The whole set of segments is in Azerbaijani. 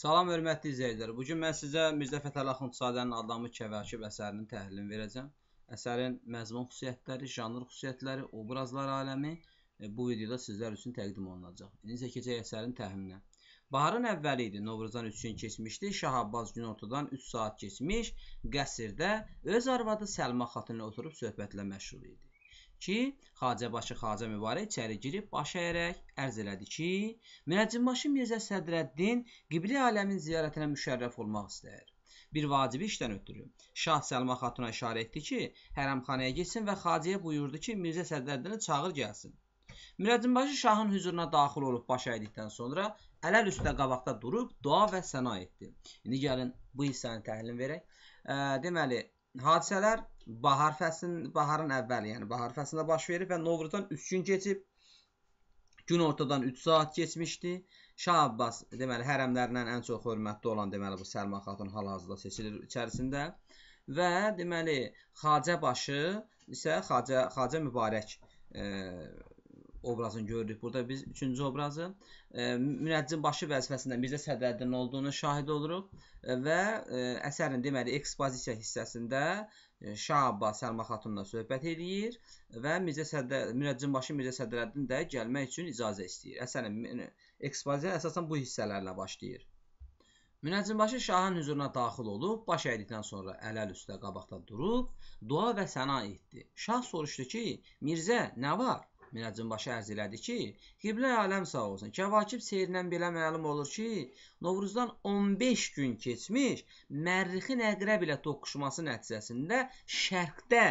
Salam hörmətli izləyicilər. Bu gün mən sizə Mirzə Fətəli Axundzadənin Adamı Kəvakib əsərinin təhlilini verəcəm. Əsərin məzmun xüsusiyyətləri, janr xüsusiyyətləri, obrazlar aləmi e, bu videoda sizlər üçün təqdim olunacaq. İndi isə keçək əsərin təxmininə. Baharın əvvəli idi. Novruzdan 3 gün keçmişdi. Şah Abbas günortadan 3 saat keçmiş. Qəsirdə öz arvadı Səlma xatınla oturub söhbətlə məşğul idi ki, Xacə Başı Xacə Mübarək içəri girib baş əyərək ərz elədi ki, Münəccimbaşı Mirzə Sədrəddin Qibli aləmin ziyarətinə müşərrəf olmaq istəyir. Bir vacibi işdən ötürü. Şah Səlma Xatuna işarə etdi ki, hərəmxanaya getsin və Xacəyə buyurdu ki, Mirzə Sədrəddini çağır gəlsin. Münəccimbaşı şahın hüzuruna daxil olub baş əydikdən sonra ələl üstə qabaqda durub dua və səna etdi. İndi gəlin bu hissəni təhlil verək. E, deməli, hadisələr bahar fəslinin baharın əvvəli, yəni bahar fəslində baş verib və Novruzdan 3 gün keçib. Gün ortadan 3 saat keçmişdi. Şah Abbas deməli hərəmlərindən ən çox hörmətli olan deməli bu Səlma xatun hal-hazırda seçilir içərisində və deməli Xacə başı isə Xacə Xacə Mübarək e, obrazını gördük. Burada biz üçüncü obrazı e, münəccim başı vəzifəsində Mirzə Sədrəddin olduğunu şahid oluruq e, və e, əsərin deməli ekspozisiya hissəsində e, Şah Abbas Səlma xatunla söhbət eləyir və Mirzə Sədrə münəccim başı Mirzə Sədrəddin də gəlmək üçün icazə istəyir. Əsərin ekspozisiya əsasən bu hissələrlə başlayır. Münəccimbaşı şahın hüzuruna daxil olub, baş əydikdən sonra əl-əl üstə qabaqda durub, dua və səna etdi. Şah soruşdu ki, Mirzə, nə var? Münəccimbaşı ərz elədi ki, qiblə aləm sağ olsun. Kəvakib seyrindən belə məlum olur ki, Novruzdan 15 gün keçmiş Mərrixin əqrəb ilə toqquşması nəticəsində şərqdə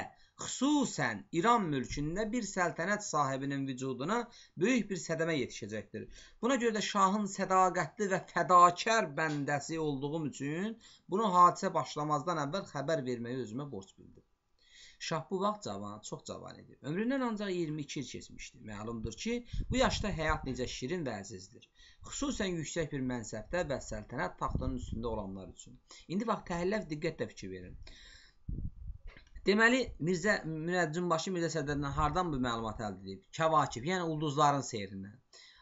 xüsusən İran mülkündə bir səltənət sahibinin vücuduna böyük bir sədəmə yetişəcəkdir. Buna görə də şahın sədaqətli və fədakar bəndəsi olduğum üçün bunu hadisə başlamazdan əvvəl xəbər verməyi özümə borc bildim. Şah bu vaxt cavan, çox cavan idi. Ömründən ancaq 22 il keçmişdi. Məlumdur ki, bu yaşda həyat necə şirin və əzizdir. Xüsusən yüksək bir mənsəbdə və səltənət taxtının üstündə olanlar üçün. İndi bax təhəlləf diqqətlə fikir verin. Deməli Mirzə Münəccimbaşı Mirzə Sədədən hardan bu məlumat əldə edib? Kəvakib, yəni ulduzların seyrindən.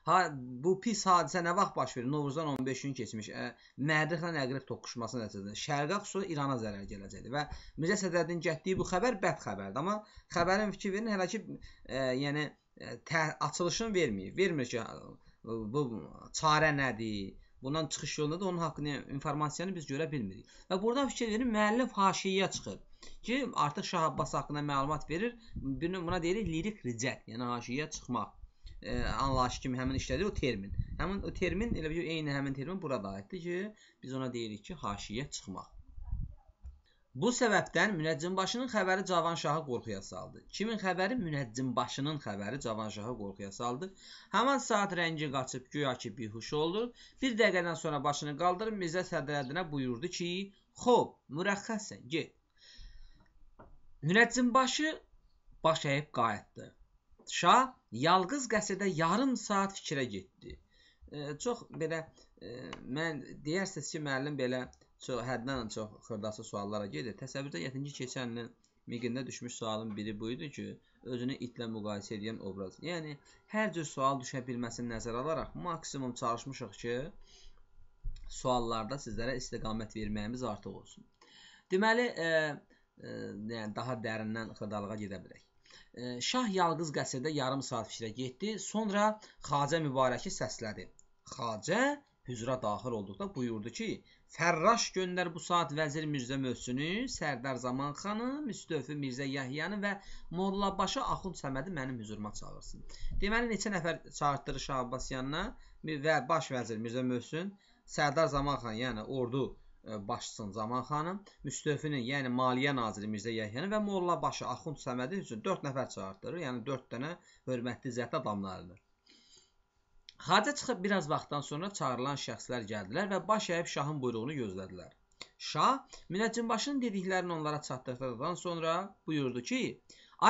Ha, bu pis hadisə nə vaxt baş verir? Novruzdan 15 gün keçmiş. E, Mərdixlə Əqrəb toqquşması nəticəsində Şərqi Aksuya İrana zərər gələcəkdir və Mirzə Sədəddin getdiyi bu xəbər bəd xəbərdir, amma xəbərin fikir verin hələ ki, e, yəni e, tə, açılışını verməyib. Vermir ki, e, bu çarə nədir? Bundan çıxış yolunda da onun haqqında informasiyanı biz görə bilmirik. Və buradan fikir verin, müəllif haşiyyə çıxır ki, artıq Şah Abbas haqqında məlumat verir. Buna deyirik lirik ricət, yəni haşiyyə çıxmaq e, anlayış kimi həmin işlədir o termin. Həmin o termin elə bir eyni həmin termin bura da aiddir ki, biz ona deyirik ki, haşiyə çıxmaq. Bu səbəbdən Münəccimbaşının xəbəri Cavanşahı qorxuya saldı. Kimin xəbəri? Münəccimbaşının xəbəri Cavanşahı qorxuya saldı. Həmin saat rəngi qaçıb guya ki, bihuş oldu. Bir dəqiqədən sonra başını qaldırıb Mirzə Sədrədinə buyurdu ki, "Xob, mürəxxəsən, get." Münəccimbaşı baş əyib qayıtdı. Şah Yalqız qəsədə yarım saat fikrə getdi. E, çox belə e, mən deyirsiniz ki, müəllim belə çox həddən çox xırdası suallara gedir. Təsəvvürdə yetin ki, keçən ilin miqində düşmüş sualın biri bu idi ki, özünü itlə müqayisə edən obraz. Yəni hər cür sual düşə bilməsini nəzərə alaraq maksimum çalışmışıq ki, suallarda sizlərə istiqamət verməyimiz artıq olsun. Deməli, e, e, yəni daha dərindən xırdalığa gedə bilərik. Şah yalqız qəsrdə yarım saat fikrə getdi, sonra Xacə Mübarəki səslədi. Xacə hüzura daxil olduqda buyurdu ki, Fərraş göndər bu saat vəzir Mirzə Mövsünü, Sərdar Zaman xanı, Müstövfi Mirzə Yahyanı və Mollabaşı Axund Səmədi mənim hüzuruma çağırsın. Deməli neçə nəfər çağırtdırır Şah Abbas yanına və baş vəzir Mirzə Mövsün, Sərdar Zaman xan, yəni ordu E, başçısının Zaman xanım, müstövfinin, yəni Maliyyə naziri Mirzə Yəhyanı və Molla başı Axund Səmədi üçün 4 nəfər çağırtdırır. Yəni 4 dənə hörmətli zət adamlardır. Xacə çıxıb biraz vaxtdan sonra çağırılan şəxslər gəldilər və baş əyib şahın buyruğunu gözlədilər. Şah münəccimbaşının dediklərini onlara çatdırdıqdan sonra buyurdu ki: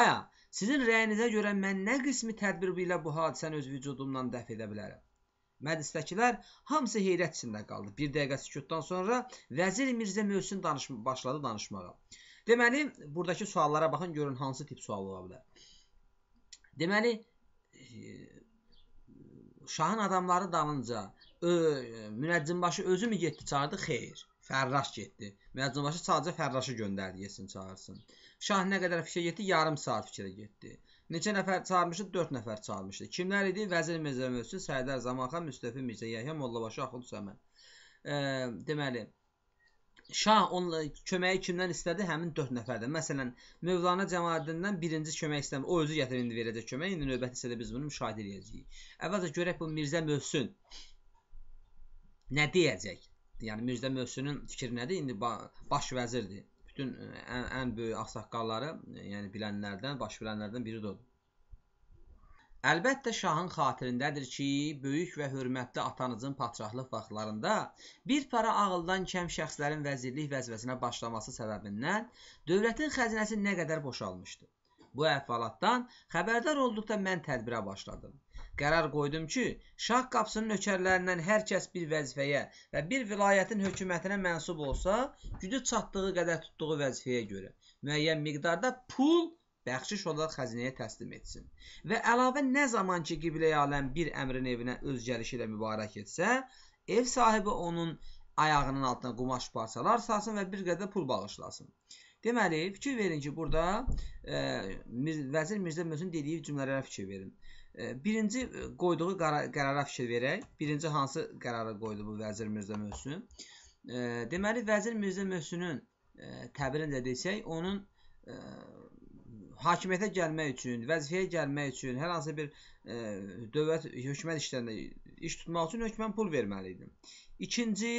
"Aya, sizin rəyinizə görə mən nə qismi tədbir ilə bu hadisəni öz vücudumdan dəf edə bilərəm?" Məclisdəkilər hamısı heyrət içində qaldı. Bir dəqiqə sükutdan sonra vəzir Mirzə Möhsün danış başladı danışmağa. Deməli, buradakı suallara baxın, görün hansı tip sual ola bilər. Deməli, e, şahın adamları dalınca ö, münəccimbaşı özü mü getdi çağırdı? Xeyr. Fərraş getdi. Münəccimbaşı sadəcə Fərraşı göndərdi yesin çağırsın. Şah nə qədər fikrə getdi? Yarım saat fikrə getdi. Neçə nəfər çağırmışdı? 4 nəfər çağırmışdı. Kimlər idi? Vəzir Mirzə Mövsü, Sərdar Zamanxan, Müstəfi Mirzə Yəhya, Mollabaşı Axund Səmən. E, deməli, Şah onunla köməyi kimdən istədi? Həmin 4 nəfərdən. Məsələn, Mövlana cəmaətindən birinci kömək istəmir. O özü gətirib indi verəcək kömək. İndi növbəti hissədə biz bunu müşahidə edəcəyik. Əvvəlcə görək bu Mirzə Mövsün nə deyəcək? Yəni Mirzə Mövsünün fikri nədir? İndi baş vəzirdir bütün e, ən, ən böyük ağsaqqalları, e, yəni bilənlərdən, baş bilənlərdən biri də odur. Əlbəttə şahın xatirindədir ki, böyük və hörmətli atanızın padşahlıq vaxtlarında bir para ağıldan kəm şəxslərin vəzirlik vəzifəsinə başlaması səbəbindən dövlətin xəzinəsi nə qədər boşalmışdı. Bu əhvalatdan xəbərdar olduqda mən tədbirə başladım qərar qoydum ki, şah qapısının nökərlərindən hər kəs bir vəzifəyə və bir vilayətin hökumətinə mənsub olsa, gücü çatdığı qədər tutduğu vəzifəyə görə müəyyən miqdarda pul bəxşiş olaraq xəzinəyə təslim etsin. Və əlavə nə zaman ki, qibləyə aləm bir əmrin evinə öz gəlişi ilə mübarək etsə, ev sahibi onun ayağının altına qumaş parçalar salsın və bir qədər pul bağışlasın. Deməli, fikir verin ki, burada e, vəzir Mirzə Möhsün dediyi cümlələrə fikir verin. Birinci e, qoyduğu qərar, qərara fikir verək. Birinci hansı qərara qoydu bu vəzir Mirzə Möhsün? Deməli vəzir Mirzə Möhsünün e, təbirincə desək, onun e, hakimiyyətə gəlmək üçün, vəzifəyə gəlmək üçün, hər hansı bir ə, dövlət hökumət işlərində iş tutmaq üçün hökmən pul verməli idi. İkinci,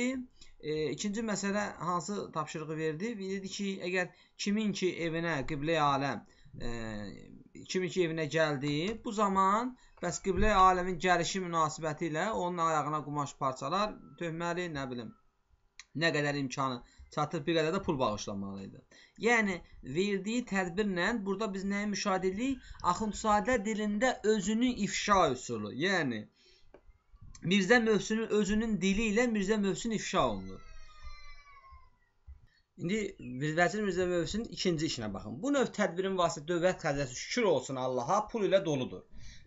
ə, ikinci məsələ hansı tapşırığı verdi? Dedi ki, əgər kimin ki evinə qibləyə aləm ə, 2002 evinə gəldi. Bu zaman bəs qiblə aləmin gəlişi münasibəti ilə onun ayağına qumaş parçalar töhməli, nə bilim, nə qədər imkanı çatır bir qədər də pul bağışlanmalı idi. Yəni verdiyi tədbirlə burada biz nəyi müşahidə edirik? Axundzadə dilində özünü ifşa üsulu. Yəni Mirzə Mövsünün özünün dili ilə Mirzə Mövsün ifşa olunur. İndi Vəzir Mirzə Mövsinin ikinci işinə baxın. Bu növ tədbirin vasitə dövlət xəzinəsi şükür olsun Allaha pul ilə doludur.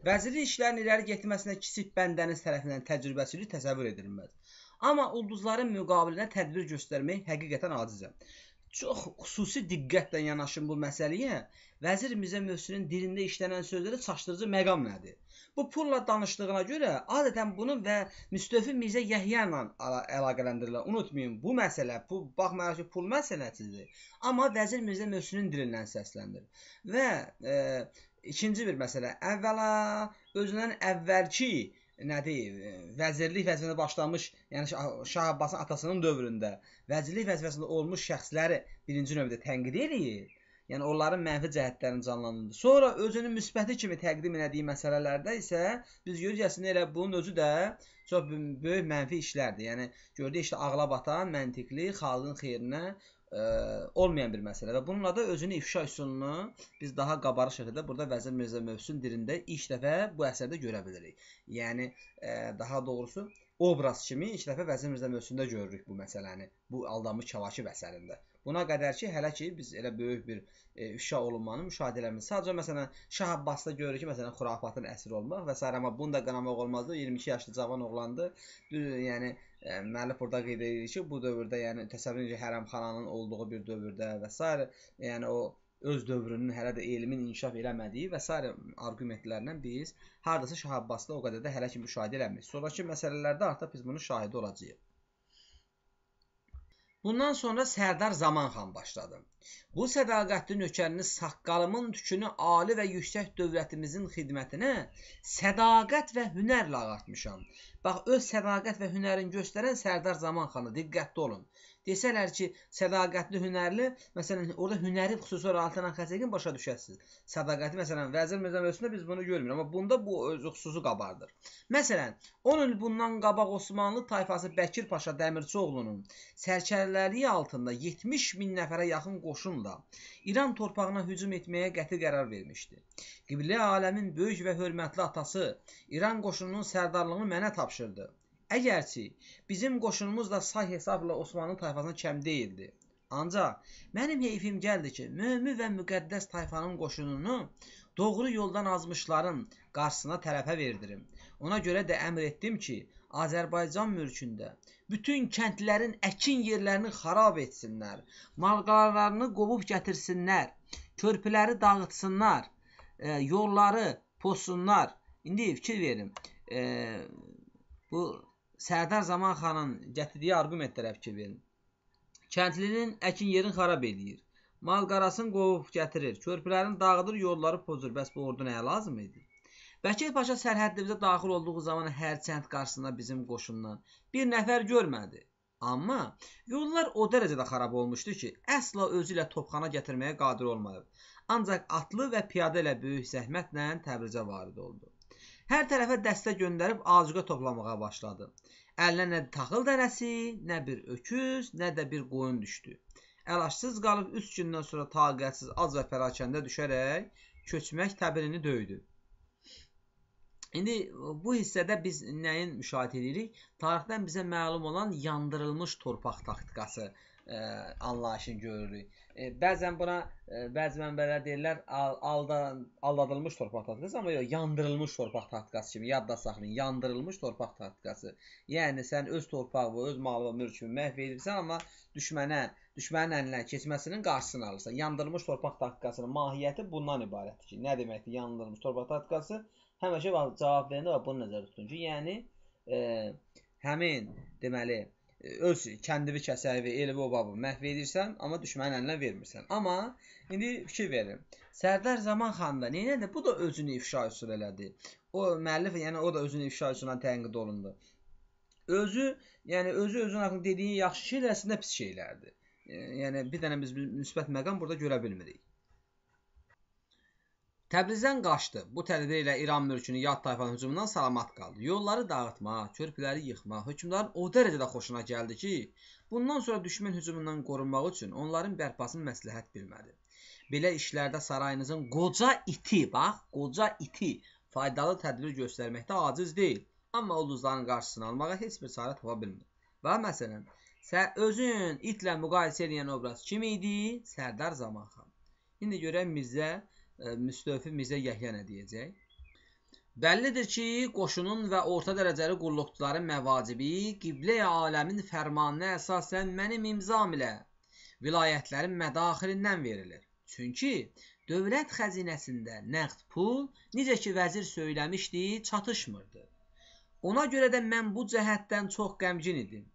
Vəzirin işlərinin iləri getməsinə kiçik bəndəniz tərəfindən təcrübəsizlik təsəvvür edilməz. Amma ulduzların müqabilində tədbir göstərmək həqiqətən acizəm çox xüsusi diqqətlə yanaşın bu məsələyə. Vəzir Mirzə Möhsünün dilində işlənən sözlərə çaşdırıcı məqam nədir? Bu pulla danışdığına görə adətən bunun və Müstəfi Mirzə Yəhya ilə əlaqələndirilir. Unutmayın, bu məsələ bu baxmayaraq ki, pul məsələsidir, amma Vəzir Mirzə Möhsünün dilindən səslənir. Və e, ikinci bir məsələ, əvvəla özündən əvvəlki nədir, vəzirlik vəzifəsində başlamış, yəni Şah Abbasın atasının dövründə vəzirlik vəzifəsində olmuş şəxsləri birinci növbədə tənqid eləyir. Yəni onların mənfi cəhətlərini canlandırır. Sonra özünü müsbəti kimi təqdim etdiyi məsələlərdə isə biz görürük əslində elə bunun özü də çox böyük mənfi işlərdir. Yəni gördük işte ağla batan, məntiqli, xalqın xeyrinə ə, e, olmayan bir məsələ və bununla da özünü ifşa üsulunu biz daha qabarıq şəkildə burada Vəzir Mirzə Mövsun dilində ilk dəfə bu əsərdə görə bilirik. Yəni ə, e, daha doğrusu obraz kimi ilk dəfə Vəzir Mirzə Mövsunda görürük bu məsələni. Bu aldanmış Kəvakib əsərində. Buna qədər ki, hələ ki biz elə böyük bir e, ifşa olunmanı müşahidə eləmirik. Sadəcə məsələn Şah Abbasda görürük ki, məsələn Xurafatın əsir olmaq və s. amma bunu da qınamaq olmazdı. 22 yaşlı cavan oğlandı. Yəni müəllif burada qeyd edir ki, bu dövrdə, yəni təsəvvür edin ki, hərəmxananın olduğu bir dövrdə və s. yəni o öz dövrünün hələ də elmin inkişaf eləmədiyi və s. arqumentlərlə biz hardasa Şah Abbasda o qədər də hələ ki müşahidə eləmirik. Sonrakı məsələlərdə artıq biz bunun şahidi olacağıq. Bundan sonra Sərdar Zaman xan başladı. Bu sədaqətli nökərini saqqalımın tükünü ali və yüksək dövlətimizin xidmətinə sədaqət və hünərlə ağartmışam. Bax öz sədaqət və hünərini göstərən Sərdar Zaman xanı diqqətli olun. Desələr ki, sədaqətli, hünərli, məsələn, orada hünəri xüsusi olaraq Altan Xəsəkin başa düşəsiniz. Sədaqəti məsələn Vəzir Mirzə Möhsünə biz bunu görmürük, amma bunda bu öz xüsusi qabardır. Məsələn, 10 il bundan qabaq Osmanlı tayfası Bəkir Paşa Dəmirçioğlunun sərkərdəliyi altında 70 min nəfərə yaxın qoşunla İran torpağına hücum etməyə qəti qərar vermişdi. Qiblə aləmin böyük və hörmətli atası İran qoşununun sərdarlığını mənə tapşırdı. Əgərçi bizim qoşunumuz da say hesabla Osmanlı tayfasına kəm deyildi. Ancaq mənim heyfim gəldi ki, mömin və müqəddəs tayfanın qoşununu doğru yoldan azmışların qarşısına tərəfə verdirim. Ona görə də əmr etdim ki, Azərbaycan mülkündə bütün kəndlərin əkin yerlərini xarab etsinlər, malqaralarını qovub gətirsinlər, körpüləri dağıtsınlar, e, yolları posunlar. İndi fikir verin. E, bu Sərdar Zamanxanın gətirdiyi arqumentlərə fikir verin. Kəndlinin əkin yerin xarab eləyir. Mal qarasın qovub gətirir. Körpülərin dağıdır, yolları pozur. Bəs bu ordu nəyə lazım idi? Bəkir Paşa sərhəddimizə daxil olduğu zaman hərçənd qarşısında bizim qoşundan bir nəfər görmədi. Amma yollar o dərəcədə xarab olmuşdu ki, əsla özü ilə topxana gətirməyə qadir olmayıb. Ancaq atlı və piyadə ilə böyük zəhmətlə Təbrizə varid oldu. Hər tərəfə dəstə göndərib azuqə toplamağa başladı. Əlinə nə taxıl dənəsi, nə bir öküz, nə də bir qoyun düşdü. Əlaçsız qalıb 3 gündən sonra taqətsiz, ac və pərakəndə düşərək köçmək təbirini döydü. İndi e, bu hissədə biz nəyin müşahidə edirik? Tarixdən bizə məlum olan yandırılmış torpaq taktikası ə, e, anlayışını görürük. E, bəzən buna e, bəzi mənbələr deyirlər aldan aldadılmış torpaq taktikası, amma yox, yandırılmış torpaq taktikası kimi yadda saxlayın. Yandırılmış torpaq taktikası. Yəni sən öz torpağını, öz malını, mülkünü məhv edirsən, amma düşmənə, düşmənin əlindən keçməsinin qarşısını alırsan. Yandırılmış torpaq taktikasının mahiyyəti bundan ibarətdir ki, nə deməkdir yandırılmış torpaq taktikası? Həmişə cavab verəndə və bunu nəzərdə tutun ki, yəni e, həmin deməli öz kəndiri kəsəvi, elvi, obabı məhv edirsən, amma düşmənin əlinə vermirsən. Amma indi fikir verin. Sərdar Zaman xan da nə Bu da özünü ifşa üsul elədi. O müəllif, yəni o da özünü ifşa üsuluna tənqid olundu. Özü, yəni özü özünün haqqında dediyi yaxşı şeylər əslində pis şeylərdir. E, yəni bir dənə biz müsbət məqam burada görə bilmirik. Təbrizdən qaçdı. Bu tədbir ilə İran mülkünü yad tayfanın hücumundan salamat qaldı. Yolları dağıtma, körpüləri yıxma hökmdarın o dərəcədə xoşuna gəldi ki, bundan sonra düşmən hücumundan qorunmaq üçün onların bərpasını məsləhət bilmədi. Belə işlərdə sarayınızın qoca iti, bax, qoca iti faydalı tədbir göstərməkdə aciz deyil, amma ulduzların qarşısını almağa heç bir çarə tapa bilmir. Və məsələn, sən özün itlə müqayisə edən obraz kim idi? Sərdar Zamanxan. İndi görək Mirzə E, müstövfi Mirzə Yəhyə nə deyəcək? Bəllidir ki, qoşunun və orta dərəcəli qulluqçuların məvacibi qibləyə aləmin fərmanına əsasən mənim imzam ilə vilayətlərin mədaxilindən verilir. Çünki dövlət xəzinəsində nəqd pul, necə ki vəzir söyləmişdi, çatışmırdı. Ona görə də mən bu cəhətdən çox qəmgin idim.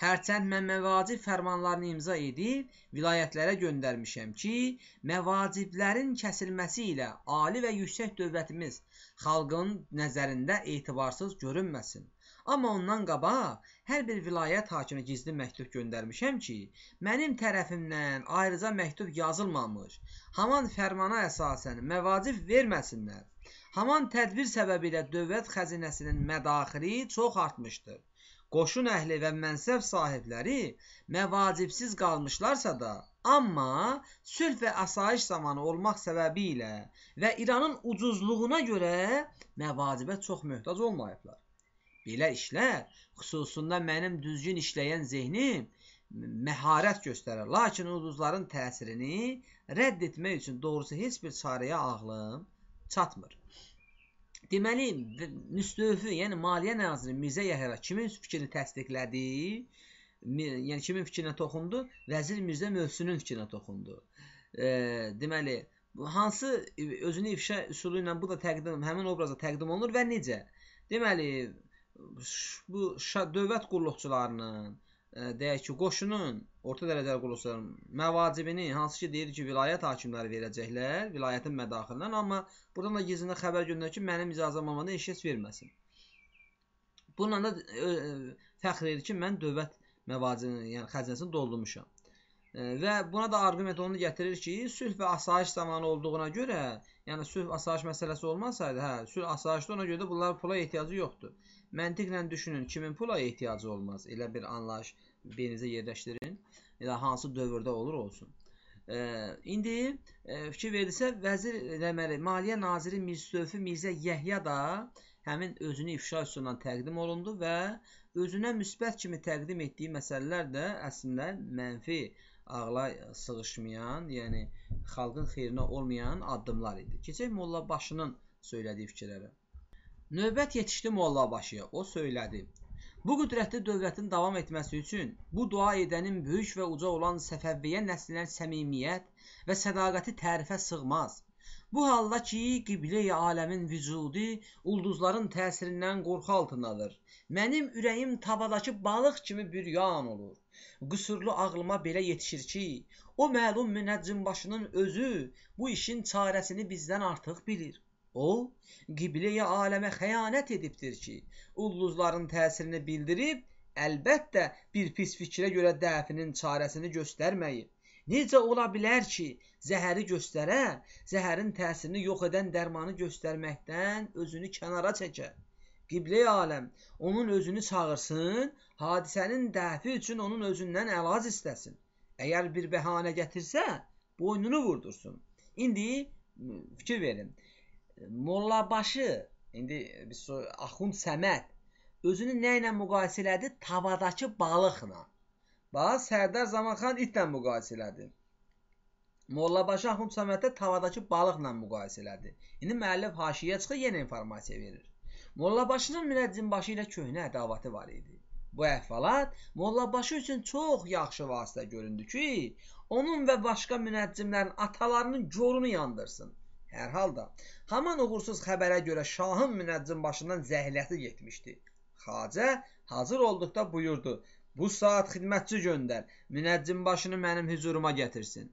Hərçənd mən məvacib fərmanlarını imza edib vilayətlərə göndərmişəm ki, məvaciblərin kəsilməsi ilə ali və yüksək dövlətimiz xalqın nəzərində etibarsız görünməsin. Amma ondan qabaq hər bir vilayət hakiminə gizli məktub göndərmişəm ki, mənim tərəfimdən ayrıca məktub yazılmamış, haman fərmana əsasən məvacib verməsinlər. Haman tədbir səbəbilə dövlət xəzinəsinin mədaxili çox artmışdır qoşun əhli və mənsəb sahibləri məvacibsiz qalmışlarsa da, amma sülh və asayiş zamanı olmaq səbəbi ilə və İranın ucuzluğuna görə məvacibə çox möhtac olmayıblar. Belə işlər xüsusunda mənim düzgün işləyən zehnim məharət göstərir. Lakin ulduzların təsirini rədd etmək üçün doğrusu heç bir çarəyə ağlım çatmır. Deməli, müstövfi, yəni Maliyyə naziri Mirzə Yəhərə kimin fikrini təsdiqlədi? Yəni kimin fikrinə toxundu? Vəzir Mirzə Mövsünün fikrinə toxundu. E, deməli, hansı özünü ifşa üsulu ilə bu da təqdim, həmin obraza təqdim olunur və necə? Deməli, bu şa, dövlət qulluqçularının deyək ki, qoşunun orta dərəcəli qulluqçuların məvacibini hansı ki deyir ki, vilayət hakimləri verəcəklər, vilayətin mədaxilindən, amma buradan da gizlində xəbər göndərir ki, mənim icazəm olmadan işəs verməsin. Bununla da ə, e, fəxr edir ki, mən dövlət məvacibini, yəni xəzinəsini doldurmuşam. Və buna da arqument onu gətirir ki, sülh və asayiş zamanı olduğuna görə, yəni sülh asayiş məsələsi olmasaydı, hə, sülh asayişdə ona görə də bunlar pula ehtiyacı yoxdur. Məntiqlə düşünün, kimin pula ehtiyacı olmaz? Elə bir anlayış beyninizə yerləşdirin. Elə hansı dövrdə olur olsun. E, indi e, fikir verilsə, vəzir deməli, Maliyyə naziri Mirzöfi Mirzə Yəhya da həmin özünü ifşa üsulundan təqdim olundu və özünə müsbət kimi təqdim etdiyi məsələlər də əslində mənfi ağla sığışmayan, yəni xalqın xeyrinə olmayan addımlar idi. Keçək Molla Başının söylədiyi fikirlərə. Növbət yetişdi Mollabaşı, o söylədi. Bu qüdrətli dövlətin davam etməsi üçün bu dua edənin böyük və uca olan Səfəviyyə nəslinə səmimiyyət və sədaqəti tərifə sığmaz. Bu halda ki, qibləyi aləmin vücudi ulduzların təsirindən qorxu altındadır. Mənim ürəyim tavadakı balıq kimi büryan olur. Qüsurlu ağlıma belə yetişir ki, o məlum münəccim başının özü bu işin çarəsini bizdən artıq bilir. O, qibliyə aləmə xəyanət edibdir ki, ulduzların təsirini bildirib, əlbəttə bir pis fikrə görə dəfinin çarəsini göstərməyib. Necə ola bilər ki, zəhəri göstərə, zəhərin təsirini yox edən dərmanı göstərməkdən özünü kənara çəkə? Qibləyi aləm onun özünü çağırsın, hadisənin dəfi üçün onun özündən əlac istəsin. Əgər bir bəhanə gətirsə, boynunu vurdursun. İndi fikir verin. Mollabaşı, indi e, biz Axund Səməd özünü nə ilə müqayisə elədi? Tavadakı balıqla. Bax, Sərdar Zamanxan itlə müqayisə elədi. Mollabaşı Axund Səməddə tavadakı balıqla müqayisə elədi. İndi müəllif haşiyə çıxır, yenə informasiya verir. Mollabaşının münəccimbaşı ilə köhnə ədavəti var idi. Bu əhvalat Mollabaşı üçün çox yaxşı vasitə göründü ki, onun və başqa münəccimlərin atalarının gorunu yandırsın. Hər halda haman uğursuz xəbərə görə şahın münəccim başından zəhləsi getmişdi. Xacə hazır olduqda buyurdu: "Bu saat xidmətçi göndər, münəccim başını mənim hüzuruma gətirsin."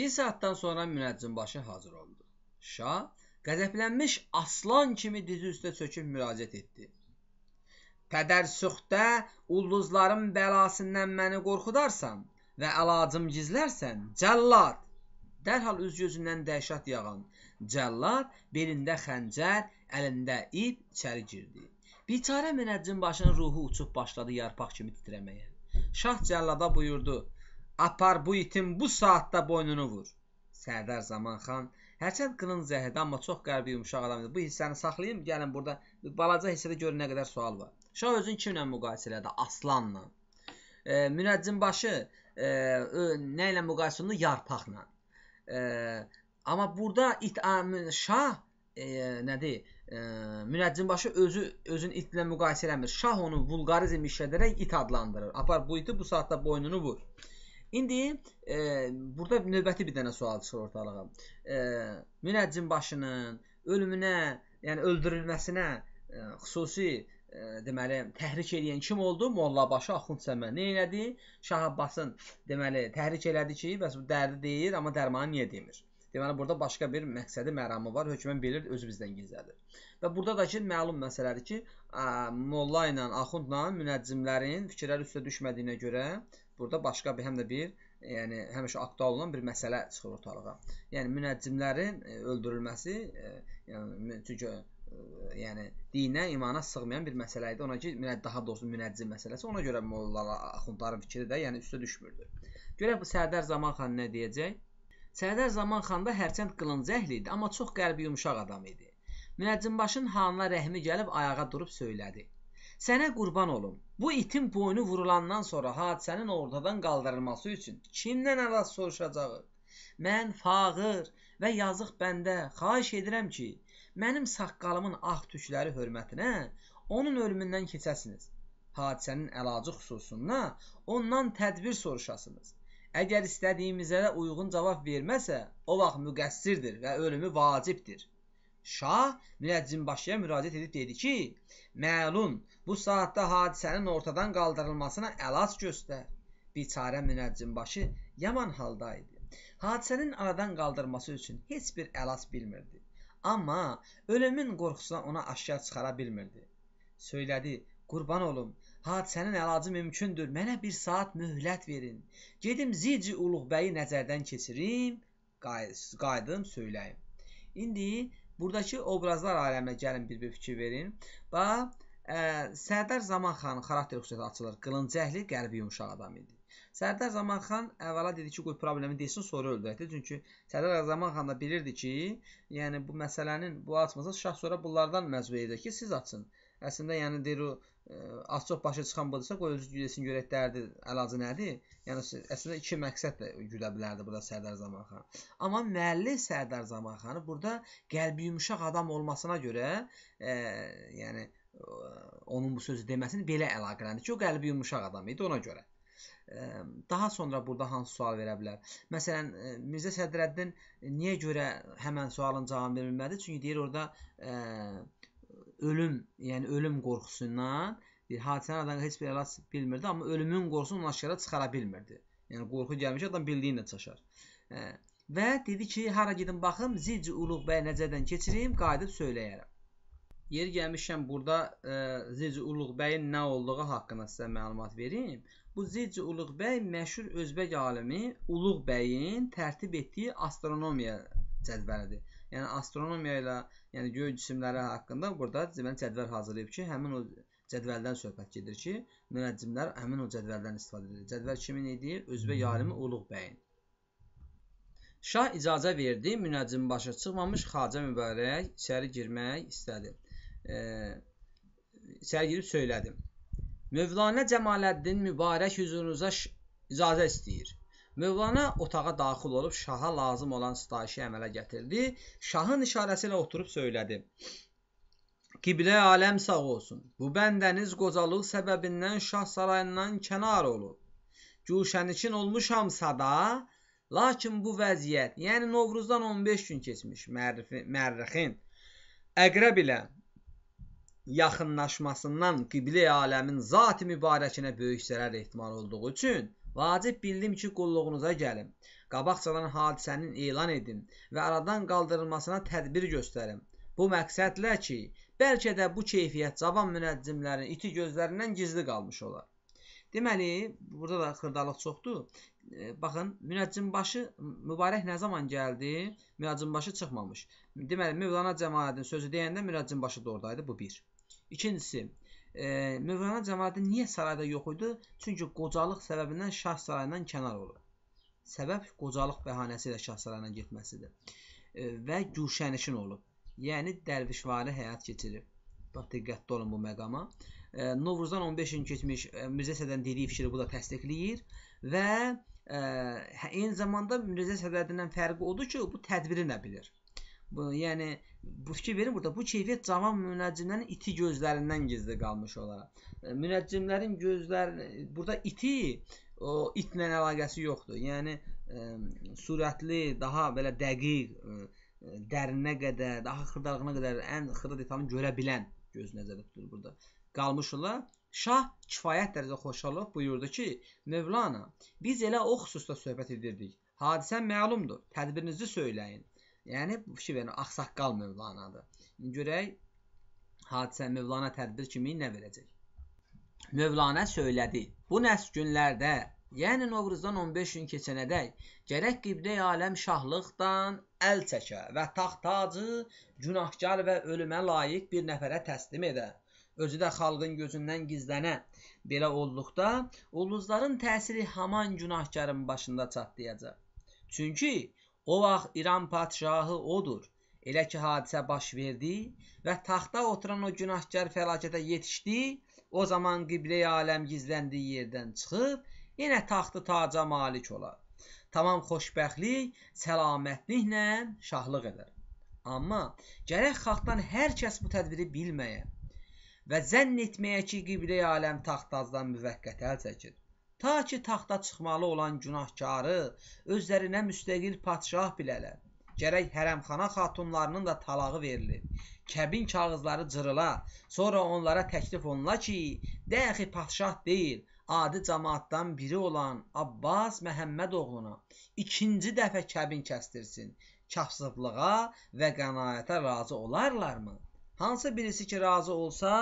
Bir saatdan sonra münəccimbaşı hazır oldu. Şah qəzəblənmiş aslan kimi dizi üstə çöküb müraciət etdi. Pədər suxtə ulduzların bəlasından məni qorxudarsan və əlacım gizlərsən, cəllad Dərhal üz gözündən dəhşət yağan cəllad belində xəncər, əlində ip içəri girdi. Biçarə münəccim başının ruhu uçub başladı yarpaq kimi titrəməyə. Şah cəllada buyurdu: "Apar bu itin bu saatda boynunu vur." Sərdar Zamanxan Hərçənd qılınc zəhidi, amma çox qəlbi yumşaq adam idi. Bu hissəni saxlayım, gəlin burada balaca hissədə görün nə qədər sual var. Şah özünü kimlə müqayisə elədi? Aslanla. E, münəccimbaşı e, nə ilə müqayisə olundu? Yarpaqla. E, amma burada it'amün şah e, nədir? E, münəccimbaşı özü özün itlə müqayisə eləmir. Şah onu vulqarizm işlədərək it adlandırır. Apar bu iti bu saatda boynunu vur. İndi e, burada növbəti bir dənə sual çıxır ortalığa. E, münəccimbaşının ölümünə, yəni öldürülməsinə e, xüsusi deməli təhrik edən kim oldu? Mollabaşı Axund Səməni elədi. Şah Abbasın deməli təhrik elədi ki, bəs bu dərdi deyir, amma dərmanı niyə demir? Deməli burada başqa bir məqsədi, məramı var. Hökmən bilir, özü bizdən gizlədir. Və burada da ki, məlum məsələdir ki, ə, molla ilə Axundla münəccimlərin fikirləri üstə düşmədiyinə görə burada başqa bir həm də bir yəni həmişə aktual olan bir məsələ çıxır ortalığa. Yəni münəccimlərin öldürülməsi, yəni çünki yəni dinə, imana sığmayan bir məsələ idi. Ona ki, daha doğrusu münəccim məsələsi. Ona görə mollalar axundların fikri də yəni üstə düşmürdü. Görək bu Sərdar Zaman xan nə deyəcək? Sərdar Zaman xan da hərçənd qılınc əhli idi, amma çox qəlbi yumşaq adam idi. Münəccimbaşın halına rəhmi gəlib ayağa durub söylədi. Sənə qurban olum. Bu itin boynu vurulandan sonra hadisənin ortadan qaldırılması üçün kimdən əvəz soruşacağıq? Mən fağır və yazıq bəndə, xahiş edirəm ki, mənim saqqalımın ağ tükləri hörmətinə onun ölümündən keçəsiniz. Hadisənin əlacı xüsusunda ondan tədbir soruşasınız. Əgər istədiyimizə uyğun cavab verməsə, o vaxt müqəssirdir və ölümü vacibdir. Şah münəccimbaşıya müraciət edib dedi ki, məlun, bu saatda hadisənin ortadan qaldırılmasına əlac göstər. Biçarə münəccimbaşı yaman halda idi. Hadisənin aradan qaldırması üçün heç bir əlac bilmirdi. Amma ölümün qorxusuna ona aşkar çıxara bilmirdi. Söylədi, qurban olum, hadisənin əlacı mümkündür, mənə bir saat möhlət verin. Gedim Zici Uluğbəyi nəzərdən keçirim, qayıdım, söyləyim. İndi buradakı obrazlar aləminə gəlin bir-bir fikir verin. Bax, ə, e, Sərdar Zamanxanın xarakter xüsusiyyəti açılır. Qılıncəhli, qəlbi yumşaq adam idi. Sərdar Zamanxan əvvəla dedi ki, qoy problemi desin, sonra öldürəcək. Çünki Sərdar Zamanxan da bilirdi ki, yəni bu məsələnin bu açmasa şah sonra bunlardan məcbur edəcək ki, siz açın. Əslində yəni deyir o e, açıq başa çıxan budursa, qoy özü güdəsin görək dərdi, əlacı nədir? Yəni əslində iki məqsədlə güdə bilərdi burada Sərdar Zamanxan. Amma müəllif Sərdar Zamanxanı burada qəlbi yumşaq adam olmasına görə, e, yəni onun bu sözü deməsini belə əlaqələndir ki, o qəlbi yumşaq adam idi ona görə. E, daha sonra burada hansı sual verə bilər? Məsələn, e, Mirzə Sədrəddin e, niyə görə həmən sualın cavabını vermədi? Çünki deyir orada ölüm, yəni ölüm qorxusundan bir hadisənin adam heç bir əlaç bilmirdi, amma ölümün qorxusunu aşkara çıxara bilmirdi. Yəni qorxu gəlmiş adam bildiyinlə çaşar. Və dedi ki, hara gedim baxım, Zic Uluq bəy nəzərdən keçirim, qayıdıb söyləyərəm. Yer gəlmişəm burada e, Zic Uluq bəyin nə olduğu haqqında sizə məlumat verim. Bu Zici Uluğ bəy məşhur Özbək alimi Uluğ bəyin tərtib etdiyi astronomiya cədvəlidir. Yəni astronomiya ilə, yəni göy cisimləri haqqında burada deməli cədvəl hazırlayıb ki, həmin o cədvəldən söhbət gedir ki, münəccimlər həmin o cədvəldən istifadə edir. Cədvəl kimin idi? Özbək hmm. alimi Uluğ bəyin. Şah icazə verdi, münəccim başa çıxmamış Xacə Mübarək içəri girmək istədi. E, içəri girib söylədi. Mövlana Cəmaləddin Mübarək hüzurunuza icazə istəyir. Mövlana otağa daxil olub şaha lazım olan sitayişi əmələ gətirdi. Şahın işarəsi ilə oturub söylədi. Qiblə aləm sağ olsun. Bu bəndəniz qocalıq səbəbindən şah sarayından kənar olub. Cuşənikin olmuşamsa da, lakin bu vəziyyət, yəni Novruzdan 15 gün keçmiş mərrixin, əqrəb ilə yaxınlaşmasından qiblə aləmin zat-ı mübarəkinə böyük zərər ehtimal olduğu üçün vacib bildim ki, qulluğunuza gəlim. Qabaqcadan hadisənin elan edim və aradan qaldırılmasına tədbir göstərim. Bu məqsədlə ki, bəlkə də bu keyfiyyət cavan münəccimlərin iti gözlərindən gizli qalmış olar. Deməli, burada da xırdalıq çoxdur. E, baxın, münəccimbaşı mübarək nə zaman gəldi? Münəccimbaşı çıxmamış. Deməli, Mövlana cəmaətin sözü deyəndə münəccimbaşı da oradaydı, bu bir. İkincisi, e, Mövlana cəmaəti niyə sarayda yox idi? Çünki qocalıq səbəbindən şah sarayından kənar olur. Səbəb qocalıq bəhanəsi ilə şah sarayından getməsidir. E, və güşənişin olub. Yəni dərvişvari həyat keçirib. Bax diqqətli olun bu məqama. E, Novruzdan 15 gün keçmiş e, Mirzə Sədən dediyi fikri bu da təsdiqləyir və e, hə, eyni zamanda Mirzə Sədədindən fərqi odur ki, bu tədbiri nə bilir. Bu, yəni Bukiveri burada bu keyfiyyət cavan münəccimlərin iti gözlərindən gizli qalmış olaraq. E, münəccimlərin gözləri e, burada iti o itlə əlaqəsi yoxdur. Yəni ə, e, sürətli, daha belə dəqiq, ə, dərinə qədər, daha xırdalığına qədər ən xırda detalını görə bilən göz nəzərdə tutulur burada. Qalmış ola Şah kifayət dərəcədə xoşhal olub buyurdu ki, Mövlana, biz elə o xüsusda söhbət edirdik. Hadisə məlumdur. Tədbirinizi söyləyin. Yəni Şiven ağsaqqal Mövlanadır. Görək hadisə Mövlana tədbir kimi nə verəcək? Mövlana söylədi: Bu nəs günlərdə, yəni Novruzdan 15 gün keçənədək gərək qibləyi aləm şahlıqdan əl çəkə və taxtacı günahkar və ölümə layiq bir nəfərə təslim edə özü də xalqın gözündən gizlənə. Belə olduqda ulduzların təsiri haman günahkarın başında çatlayacaq. Çünki O vaxt İran padşahı odur. Elə ki hadisə baş verdi və taxta oturan o günahkar fəlakətə yetişdi, o zaman qibləyi aləm gizləndiyi yerdən çıxıb yenə taxtı taca malik olar. Tamam xoşbəxtlik, səlamətliklə şahlıq edər. Amma gərək xalqdan hər kəs bu tədbiri bilməyə və zənn etməyə ki, qibləyi aləm taxtazdan müvəqqəti əl çəkir. Ta ki taxta çıxmalı olan günahkarı özlərinə müstəqil padşah bilələr. Gərək hərəmxana xatunlarının da talağı verilir. Kəbin kağızları cırıla, sonra onlara təklif oluna ki, dəxi padşah deyil, adi cəmaatdan biri olan Abbas Məhəmməd oğluna ikinci dəfə kəbin kəstirsin. Kafsızlığa və qənaətə razı olarlarmı? Hansı birisi ki razı olsa,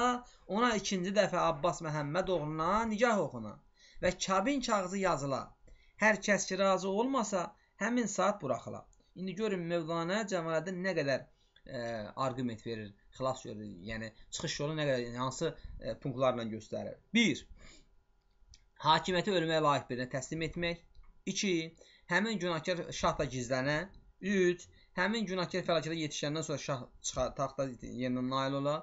ona ikinci dəfə Abbas Məhəmməd oğluna nigah oxuna və kəbin kağızı yazıla. Hər kəs ki razı olmasa, həmin saat buraxıla. İndi görün Mövlana Cəmaləddin nə qədər ə, e, arqument verir, xilas verir, yəni çıxış yolu nə qədər, yəni hansı ə, e, punktlarla göstərir. 1. Hakimiyyəti ölməyə layiq birinə təslim etmək. 2. Həmin günahkar şahla gizlənən. 3. Həmin günahkar fəlakətə yetişəndən sonra şah çıxar, taxta yenidən nail ola.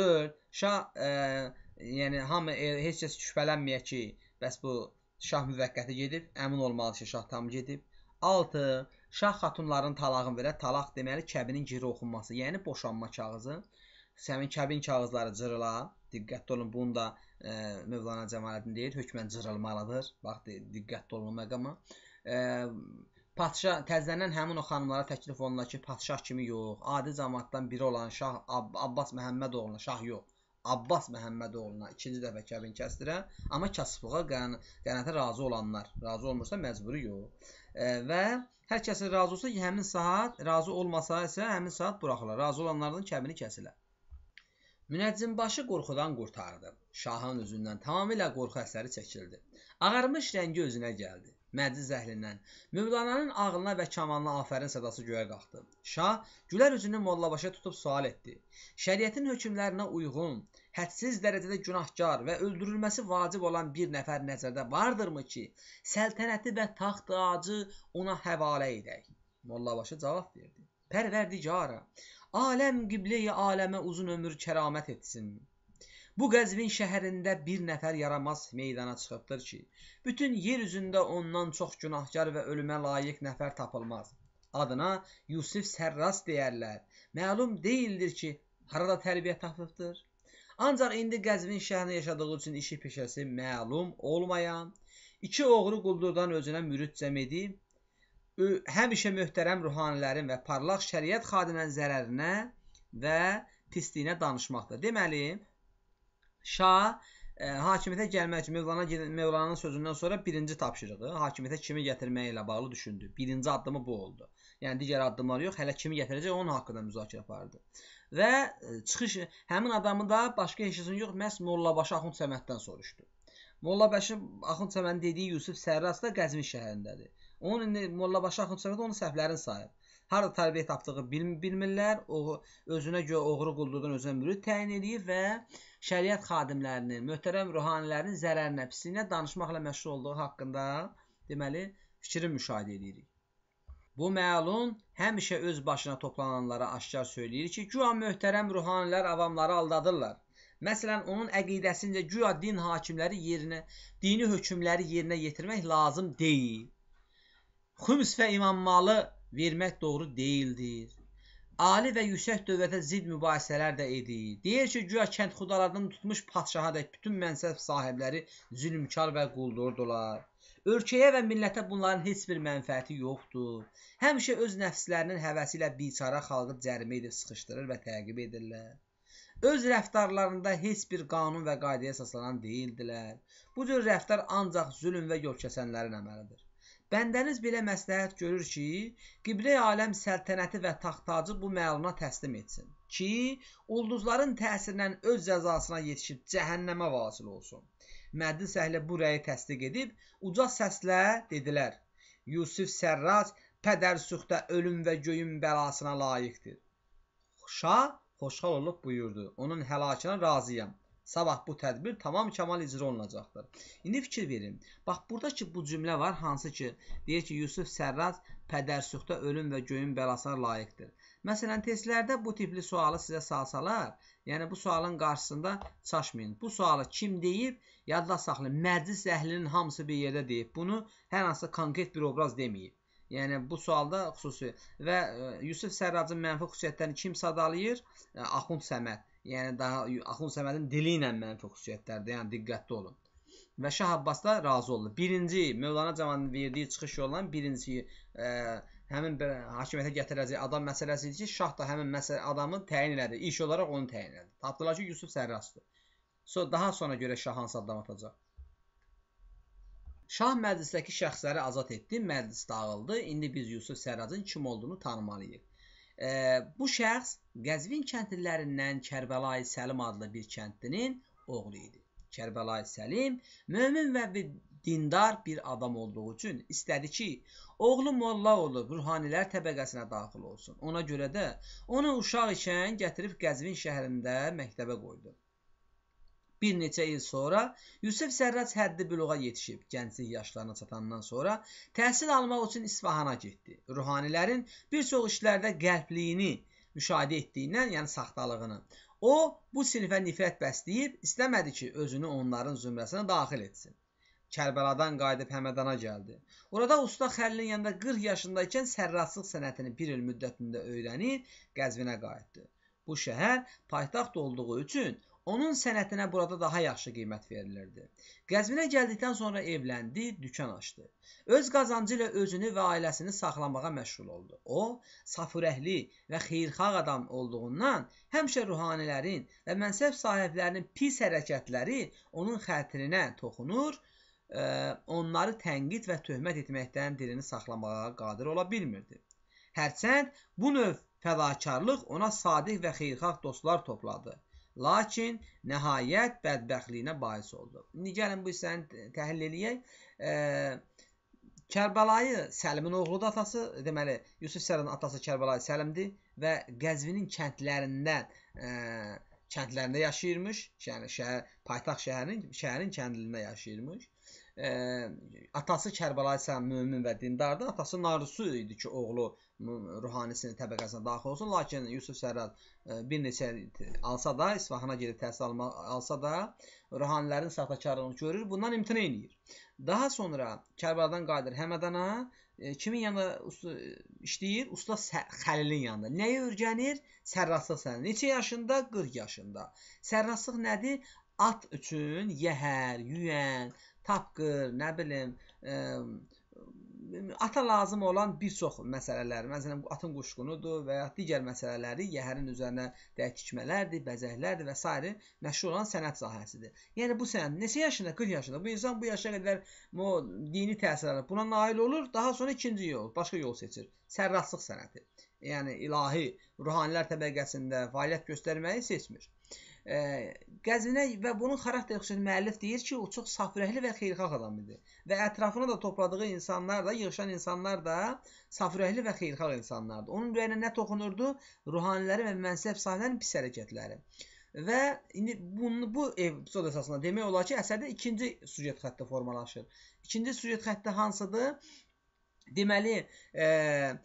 4. Şah ə, e, yəni hamı heç kəs şübhələnməyə ki, Bəs bu şah müvəqqəti gedib, əmin olmalı ki, şah tam gedib. 6. Şah xatunların talağını verə, talaq deməli kəbinin geri oxunması, yəni boşanma kağızı. Səmin kəbin kağızları cırıla, diqqətli olun, bunu da e, Mövlana Cəmaləddin deyir, hökmən cırılmalıdır. Bax, diqqətli olun məqama. E, Padşah təzələnən həmin o xanımlara təklif olunur ki, padşah kimi yox, adi cəmaatdan biri olan Şah Ab Abbas Məhəmməd oğluna şah yox. Abbas Məhəmmədoğluna ikinci dəfə kəbin kəsdirəm, amma kasıblığa qən qənətə razı olanlar, razı olmursa məcburi yox. E, və hər kəsin razı olsa həmin saat, razı olmasa isə həmin saat buraxılır. Razı olanların kəbini kəsilər. Münəccimbaşı qorxudan qurtardı. Şahın üzündən tamamilə qorxu əsəri çəkildi. Ağarmış rəngi özünə gəldi məclis əhlindən. Mövlananın ağlına və kamanına afərin sədası göyə qalxdı. Şah gülər üzünü mollabaşa tutub sual etdi. Şəriətin hökmlərinə uyğun, hədsiz dərəcədə günahkar və öldürülməsi vacib olan bir nəfər nəzərdə vardırmı ki, səltənəti və taxt tacı ona həvalə edək? Mollabaşı cavab verdi. Pərverdigara, aləm qibləyi aləmə uzun ömür kəramət etsin. Bu Qəzvin şəhərində bir nəfər yaramaz meydana çıxıbdır ki, bütün yer üzündə ondan çox günahkar və ölümə layiq nəfər tapılmaz. Adına Yusif Sərras deyərlər. Məlum deyildir ki, harada tərbiyə tapıbdır. Ancaq indi Qəzvin şəhərində yaşadığı üçün işi peşəsi məlum olmayan, iki oğru quldurdan özünə mürid cəm edib, həmişə möhtərəm ruhanilərin və parlaq şəriət xadimən zərərinə və pisliyinə danışmaqdır. Deməli, Şaha e, hakimiyyətə gəlmək üçün Mövlana Mövlananın sözündən sonra birinci tapşırığı hakimiyyətə kimi gətirmək ilə bağlı düşündü. Birinci addımı bu oldu. Yəni digər addımlar yox, hələ kimi gətirəcək onun haqqında müzakirə apardı. Və e, çıxış həmin adamı da başqa heç kəsin yox, məhz Mollabaşı Axund Səməddən soruşdu. Mollabaşı Axund Səmədin dediyi Yusuf Sərras da Qəzvin şəhərindədir. Onun indi Mollabaşı Axund Səməd onun səhvlərini sayıb harda tərbiyə tapdığı bil bilmirlər. O özünə görə oğru qulluqdan özünə mürid təyin edib və şəriət xadimlərinin, möhtərəm ruhanilərin zərərinə, pislinə danışmaqla məşğul olduğu haqqında deməli fikri müşahidə edirik. Bu məlun həmişə öz başına toplananlara aşkar söyləyir ki, güya möhtərəm ruhanilər avamları aldadırlar. Məsələn, onun əqidəsində güya din hakimləri yerinə, dini hökmləri yerinə yetirmək lazım deyil. Xüms və imammalı vermək doğru deyildir ali və yüksək dövlətə zidd mübahisələr də edir. Deyir ki, güya kənd xudalardan tutmuş padşahadək bütün mənsəb sahibləri zülmkar və quldurdular. Ölkəyə və millətə bunların heç bir mənfəəti yoxdur. Həmişə öz nəfslərinin həvəsi ilə biçara xalqı cərimə edib sıxışdırır və təqib edirlər. Öz rəftarlarında heç bir qanun və qaydaya əsaslanan deyildilər. Bu cür rəftar ancaq zülm və yoxkəsənlərin əməlidir. Bəndəniz belə məsləhət görür ki, Qibləyi aləm səltənəti və taxtacı bu məluna təslim etsin ki, ulduzların təsirindən öz cəzasına yetişib cəhənnəmə vasil olsun. Məclis əhli bu rəyi təsdiq edib uca səslə dedilər: Yusif Sərrac pədərsuxtə ölüm və göyün bəlasına layiqdir. Şah xoşhal olub buyurdu: Onun həlakına razıyam. Sabah bu tədbir tamam kamal icra olunacaqdır. İndi fikir verin. Bax burada ki bu cümlə var, hansı ki deyir ki Yusuf Sərraz pədərsuxda ölüm və göyün bəlasına layiqdir. Məsələn, testlərdə bu tipli sualı sizə salsalar, yəni bu sualın qarşısında çaşmayın. Bu sualı kim deyib, yadda saxlayın. Məclis əhlinin hamısı bir yerdə deyib. Bunu hər hansı konkret bir obraz deməyib. Yəni bu sualda xüsusi və e, Yusuf Sərrazın mənfi xüsusiyyətlərini kim sadalayır? E, Axund Səməd. Yəni daha Axund Səmədin dili ilə mənim fokusiyyətlərdə, yəni diqqətli olun. Və Şah Abbas da razı oldu. Birinci Mövlana Cavanın verdiyi çıxış yolundan birinci e, həmin bir hakimiyyətə gətirəcək adam məsələsi idi ki, Şah da həmin məsələ adamı təyin elədi. İlk olaraq onu təyin elədi. Tapdılar ki, Yusuf Sərrasdır. So daha sonra görə Şah hansı adam atacaq? Şah məclisdəki şəxsləri azad etdi, məclis dağıldı. İndi biz Yusuf Sərracın kim olduğunu tanımalıyıq. Bu şəxs Qəzvin kəndlilərindən Kərbəlayi Səlim adlı bir kəndlinin oğlu idi. Kərbəlayi Səlim mömin və dindar bir adam olduğu üçün istədi ki, oğlu molla olub ruhanilər təbəqəsinə daxil olsun. Ona görə də onu uşaq ikən gətirib Qəzvin şəhərində məktəbə qoydu. Bir neçə il sonra Yusif Sərrac həddi büluğa yetişib, gənclik yaşlarına çatandan sonra təhsil almaq üçün İsfahana getdi. Ruhanilərin bir çox işlərdə qəlbliyini müşahidə etdiyindən, yəni saxtalığını. O, bu sinifə nifrət bəsləyib, istəmədi ki, özünü onların zümrəsinə daxil etsin. Kərbəladan qayıdıb Həmədana gəldi. Orada usta Xəlilin yanında 40 yaşındaykən sərraçlıq sənətini bir il müddətində öyrənib Qəzvinə qayıtdı. Bu şəhər paytaxt olduğu üçün Onun sənətinə burada daha yaxşı qiymət verilirdi. Qəzvinə gəldikdən sonra evləndi, dükan açdı. Öz qazancı ilə özünü və ailəsini saxlamağa məşğul oldu. O, safurəhli və xeyirxah adam olduğundan həmişə ruhanilərin və mənsəb sahiblərinin pis hərəkətləri onun xətrinə toxunur, e, onları tənqid və töhmət etməkdən dilini saxlamağa qadir ola bilmirdi. Hərçənd bu növ fədakarlıq ona sadiq və xeyirxah dostlar topladı. Lakin nəhayət bədbəxtliyinə bais oldu. İndi gəlin bu hissəni təhlil eləyək. E, Kərbəlayı Səlimin oğlu da atası, deməli Yusuf Səlimin atası Kərbəlayı Səlimdir və Qəzvinin kəndlərindən e, kəndlərində yaşayırmış. Yəni şəhər paytaxt şəhərinin şəhərin kəndində yaşayırmış e, atası Kərbəlayı Səlim mömin və dindardır. Atası Narusu idi ki, oğlu ruhanisinin təbəqəsinə daxil olsun. Lakin Yusuf Sərrad e, bir neçə alsa da, İsfahana gedib təhsil alma, alsa da, ruhanilərin saxtakarlığını görür, bundan imtina eləyir. Daha sonra Kərbəladan qayıdır Həmədana, e, kimin yanında usta, işləyir? Usta Xəlilin yanında. Nəyi öyrənir? Sərrastlıq sənə. Neçə yaşında? 40 yaşında. Sərrastlıq nədir? At üçün yəhər, yüyən, tapqır, nə bilim, ə, ata lazım olan bir çox məsələlər, məsələn atın quşqunudur və ya digər məsələləri, yəhərin üzərinə dəyişmələrdir, bəzəklərdir və s. məşhur olan sənət sahəsidir. Yəni bu sənət neçə yaşında, 40 yaşında bu insan bu yaşa qədər o dini təsirlərə buna nail olur, daha sonra ikinci yol, başqa yol seçir. Sərratlıq sənəti. Yəni ilahi, ruhanilər təbəqəsində fəaliyyət göstərməyi seçmir. Qəzvinə və bunun xarakter xüsusiyyətini müəllif deyir ki, o çox safrəhli və xeyirxah adam idi. Və ətrafına da topladığı insanlar da, yığışan insanlar da safrəhli və xeyirxah insanlardı. Onun ürəyinə nə toxunurdu? Ruhanilərin və mənsəb sahiblərinin pis hərəkətləri. Və indi bunu bu epizod əsasında demək olar ki, əsərdə ikinci sujet xətti formalaşır. İkinci sujet xətti hansıdır? Deməli, eee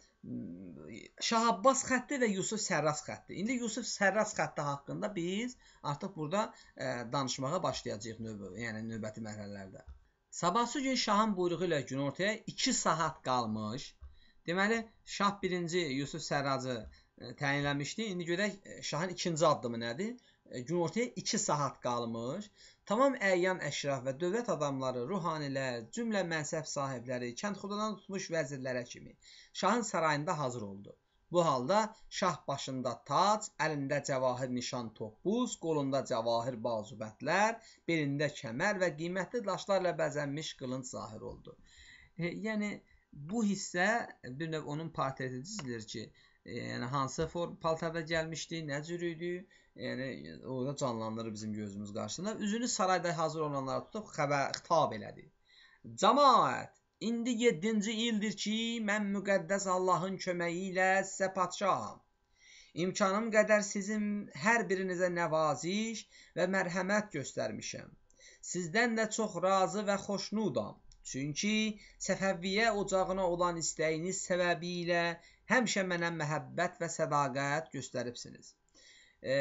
Şah Abbas xətti və Yusuf Sərras xətti. İndi Yusuf Sərras xətti haqqında biz artıq burada ə, e, danışmağa başlayacağıq növbə, yəni növbəti mərhələlərdə. Sabahsı gün şahın buyruğu ilə günortaya 2 saat qalmış. Deməli, şah 1-ci Yusuf Sərracı e, təyinləmişdi. İndi görək e, şahın ikinci addımı nədir? Günortaya 2 saat qalmış. Tamam əyan əşraf və dövlət adamları, ruhanilər, cümlə mənsəb sahibləri, kəndxudadan tutmuş vəzirlərə kimi şahın sarayında hazır oldu. Bu halda şah başında tac, əlində cəvahir nişan topuz, qolunda cəvahir bazubətlər, belində kəmər və qiymətli daşlarla bəzənmiş qılınc zahir oldu. E, yəni bu hissə bir növ onun portreti dizilir ki, e, yəni hansı form paltada gəlmişdi, nə cür idi, Yəni orada canlandırır bizim gözümüz qarşısında. Üzünü sarayda hazır olanlara tutub xəbər xitab elədi. Cəmaət, indi 7-ci ildir ki, mən müqəddəs Allahın köməyi ilə sizə padşaham. İmkanım qədər sizin hər birinizə nəvaziş və mərhəmət göstərmişəm. Sizdən də çox razı və xoşnudam. Çünki Səfəvviyyə ocağına olan istəyiniz səbəbi ilə həmişə mənə məhəbbət və sədaqət göstəribsiniz. E,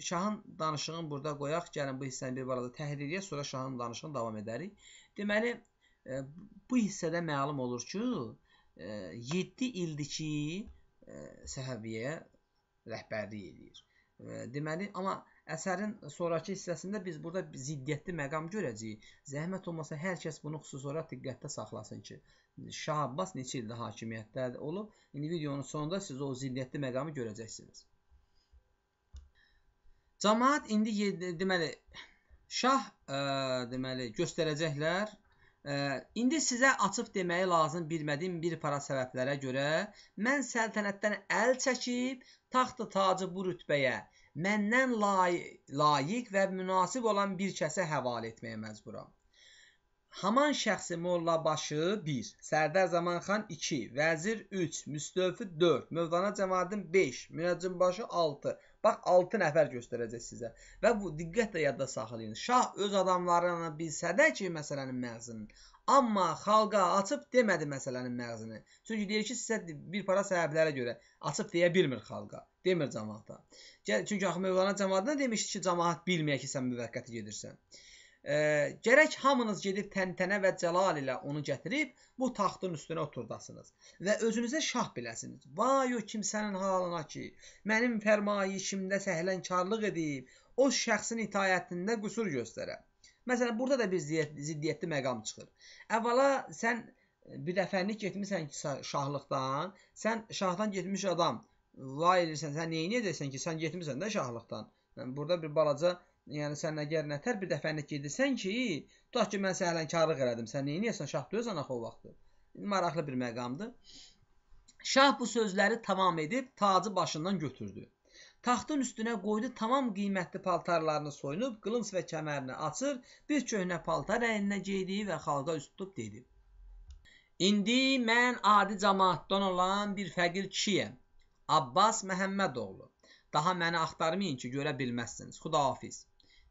şahın danışığını burada qoyaq. Gəlin bu hissəni bir arada təhrir edək, sonra şahın danışığını davam edərik. Deməli, e, bu hissədə məlum olur ki, e, 7 ildir ki, e, Səhəviyyə rəhbərlik edir. E, deməli, amma əsərin sonrakı hissəsində biz burada ziddiyyətli məqam görəcəyik. Zəhmət olmasa hər kəs bunu xüsusi olaraq diqqətdə saxlasın ki, Şah Abbas neçə ildir hakimiyyətdə olub. İndi videonun sonunda siz o ziddiyyətli məqamı görəcəksiniz. Cəmaət indi deməli şah ə, e, deməli göstərəcəklər. Ə, e, indi sizə açıb deməyi lazım bilmədiyim bir para səbəblərə görə mən səltənətdən əl çəkib taxta tacı bu rütbəyə məndən lay layiq və münasib olan bir kəsə həvalə etməyə məcburam. Haman şəxsi mollabaşı 1, Sərdar Zamanxan 2, vəzir 3, müstövfi 4, mövlana cəmaətin 5, münəccimbaşı 6, Bax 6 nəfər göstərəcək sizə. Və bu diqqətlə yadda saxlayın. Şah öz adamlarını bilsə də ki, məsələnin məğzinin, amma xalqa açıb demədi məsələnin məğzini. Çünki deyir ki, sizə bir para səbəblərə görə açıb deyə bilmir xalqa, demir cəmaata. Çünki axı Mövlana cəmaatına demişdi ki, cəmaat bilməyək ki, sən müvəqqəti gedirsən e, gərək hamınız gedib təntənə və cəlal ilə onu gətirib bu taxtın üstünə oturdasınız və özünüzə şah biləsiniz. Vay o kimsənin halına ki, mənim fərmayişimdə səhlənkarlıq edib, o şəxsin itayətində qüsur göstərə. Məsələn, burada da bir ziddiyyətli məqam çıxır. Əvvəla sən bir dəfənlik getmisən ki, şahlıqdan, sən şahdan getmiş adam, vay edirsən, sən neyin edəsən ki, sən getmisən də şahlıqdan. Yəni, burada bir balaca yəni sən əgər nətər bir dəfəlik gedirsən ki, tutaq ki, mən sənə hələnkarlıq elədim, sən neyniyəsən, şah döyəsən axı o vaxtı. Maraqlı bir məqamdır. Şah bu sözləri tamam edib tacı başından götürdü. Taxtın üstünə qoydu tamam qiymətli paltarlarını soyunub, qılınc və kəmərini açır, bir köhnə paltar əyninə geydi və xalqa üst tutub dedi. İndi mən adi cəmaatdan olan bir fəqir kişiyəm. Abbas Məhəmmədoğlu. Daha məni axtarmayın ki, görə bilməzsiniz. Xudahafiz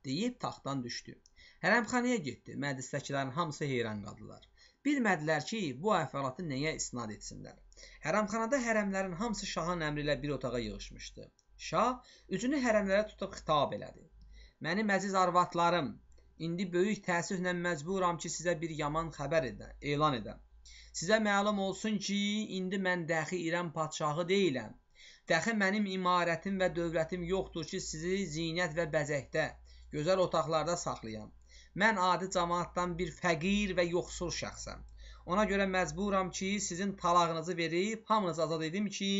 deyib taxtdan düşdü. Hərəmxanaya getdi. Məclisdəkilərin hamısı heyran qaldılar. Bilmədilər ki, bu əfəratı nəyə isnad etsinlər. Hərəmxanada hərəmlərin hamısı şahın əmri ilə bir otağa yığışmışdı. Şah üzünü hərəmlərə tutub xitab elədi. Mənim əziz arvadlarım, indi böyük təəssüflə məcburam ki, sizə bir yaman xəbər edə, elan edəm. Sizə məlum olsun ki, indi mən dəxi İrəm padşahı deyiləm. Dəxi mənim imarətim və dövlətim yoxdur ki, sizi zinət və bəzəkdə, gözəl otaqlarda saxlayam. Mən adi cəmaatdan bir fəqir və yoxsul şəxsəm. Ona görə məcburam ki, sizin talağınızı verib hamınızı azad edim ki,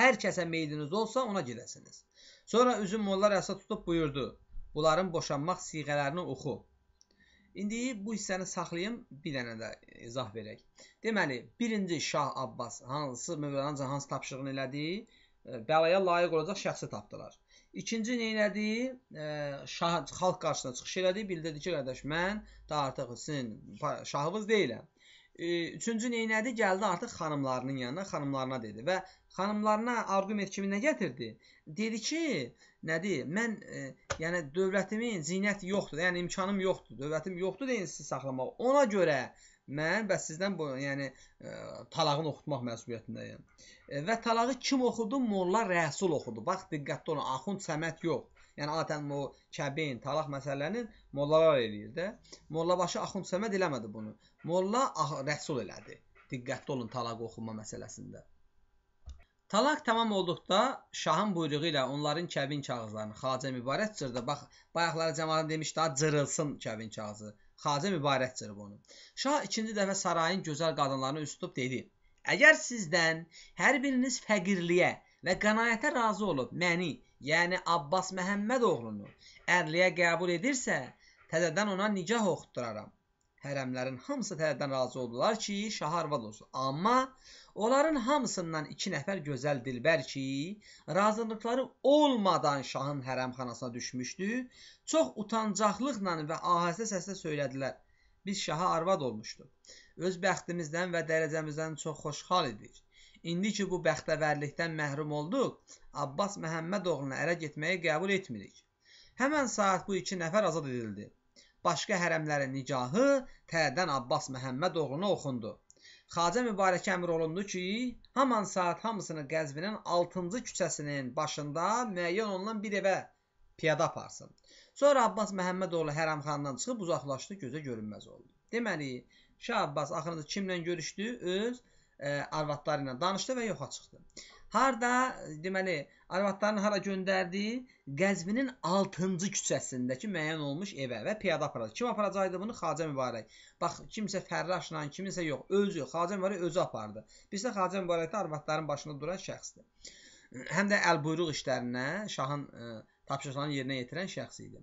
hər kəsə meyliniz olsa ona gedəsiniz. Sonra üzüm Molla Rəsa tutub buyurdu: "Bunların boşanmaq siğələrini oxu." İndi bu hissəni saxlayım, bir dənə də izah verək. Deməli, birinci Şah Abbas hansı Mövlana Cahansı tapşırığını elədi? Bəlaya layiq olacaq şəxsi tapdılar. İkinci neylədi? E, şah, xalq qarşısına çıxış elədi. Bildirdi ki, qardaş, mən da artıq sizin şahınız deyiləm. E, üçüncü neylədi? Gəldi artıq xanımlarının yanına, xanımlarına dedi və xanımlarına arqument kimi nə gətirdi? Dedi ki, nədir? Mən e, yəni dövlətimin zinəti yoxdur, yəni imkanım yoxdur, dövlətim yoxdur deyin sizi saxlamaq. Ona görə Mən və sizdən bu, yəni ə, e, talağını oxutmaq məsuliyyətindəyəm. E, və talağı kim oxudu? Molla Rəsul oxudu. Bax diqqətli olun, Axund Səməd yox. Yəni adətən o kəbin, talaq məsələnin mollalar eləyir də. Mollabaşı Axund Səməd eləmədi bunu. Molla ah, Rəsul elədi. Diqqətli olun talaq oxunma məsələsində. Talaq tamam olduqda şahın buyruğu ilə onların kəbin kağızlarını xacə mübarək cırdı. Bax, bayaqları cəmaatın demişdi, ha, cırılsın kəbin kağızı. Xacə Mübarək Cırbonu. Şah ikinci dəfə sarayın gözəl qadınlarına üz tutub dedi: Əgər sizdən hər biriniz fəqirliyə və qənaətə razı olub məni, yəni Abbas Məhəmməd oğlunu ərliyə qəbul edirsə, təzədən ona nikah oxutduraram. Hərəmlərin hamısı tərəfdən razı oldular ki, şah arvad olsun. Amma onların hamısından iki nəfər gözəl dilbər ki, razılıqları olmadan şahın hərəmxanasına düşmüşdü, çox utancaqlıqla və ahəstə səslə söylədilər. Biz şaha arvad olmuşduq. Öz bəxtimizdən və dərəcəmizdən çox xoşxal idik. İndi ki, bu bəxtəvərlikdən məhrum olduq, Abbas Məhəmməd oğluna ərə getməyi qəbul etmirik. Həmən saat bu iki nəfər azad edildi başqa hərəmlərin nigahı tərdən Abbas Məhəmmədoğluna oxundu. Xacə Mübarək əmr olundu ki, haman saat hamısını Qəzvinin 6-cı küçəsinin başında müəyyən olunan bir evə piyada aparsın. Sonra Abbas Məhəmmədoğlu hərəmxanadan çıxıb uzaqlaşdı, gözə görünməz oldu. Deməli, Şah Abbas axırında kimlə görüşdü? Öz ə, e, arvadları ilə danışdı və yoxa çıxdı. Harda deməli arvadların hara göndərdiyi Qəzvinin 6-cı küçəsindəki müəyyən olmuş evə və piyada aparacaq. Kim aparacaqdı bunu? Xacə Mübarək. Bax kimsə Fərraşla, kiminsə yox, özü Xacə Mübarək özü apardı. Biz də Xacə Mübarək arvadların başında duran şəxsdir. Həm də əl buyruq işlərinə şahın ə, e, tapşırıqlarını yerinə yetirən şəxs idi.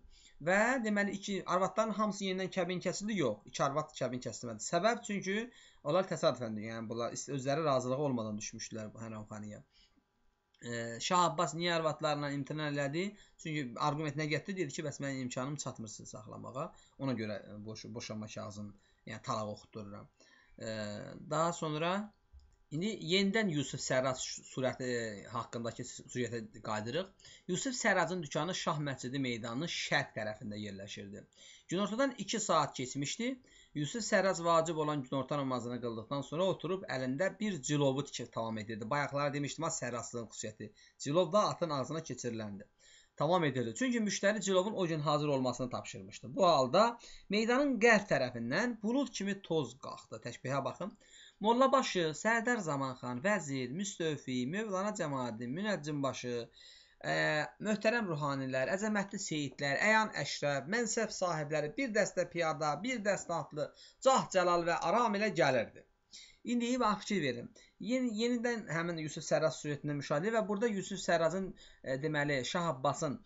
Və deməli iki arvadların hamısı yenidən kəbin kəsildi? Yox, iki arvad kəbin kəsilmədi. Səbəb çünki onlar təsadüfən, yəni bunlar özləri razılığı olmadan düşmüşdülər bu Hərəmxanaya. Şah Abbas niyə arvadlarla imtina elədi? Çünki arqumentinə gətirdi, dedi ki, bəs mənim imkanım çatmır sizi saxlamağa. Ona görə boş, boşanma kağızını, yəni talaq oxutdururam. Daha sonra indi yenidən Yusuf Sərrac surəti haqqındakı sürətə qayıdırıq. Yusuf Sərracın dükanı Şah məscidi meydanının şərq tərəfində yerləşirdi. Günortadan 2 saat keçmişdi. Yusuf Sərrac vacib olan günorta namazını qıldıqdan sonra oturub əlində bir cilovu tikib tamam edirdi. Bayaqlara demişdim, ha sərraclığın xüsusiyyəti. Cilov da atın ağzına keçiriləndi. Tamam edirdi. Çünki müştəri cilovun o gün hazır olmasını tapşırmışdı. Bu halda meydanın qərb tərəfindən bulud kimi toz qalxdı. Təşbihə baxın. Mollabaşı, Sərdar Zamanxan, Vəzir, Müstövfi, Mövlana Cəmaəddin, Münəccimbaşı, Ə, möhtərəm ruhanilər, əzəmətli seyidlər, əyan əşrəb, mənsəb sahibləri bir dəstə piyada, bir dəstə atlı, cah cəlal və aram ilə gəlirdi. İndi bir fikir verin. Yeni, yenidən həmin Yusuf Sərraz süretini müşahidə və burada Yusuf Sərrazın ə, deməli Şah Abbasın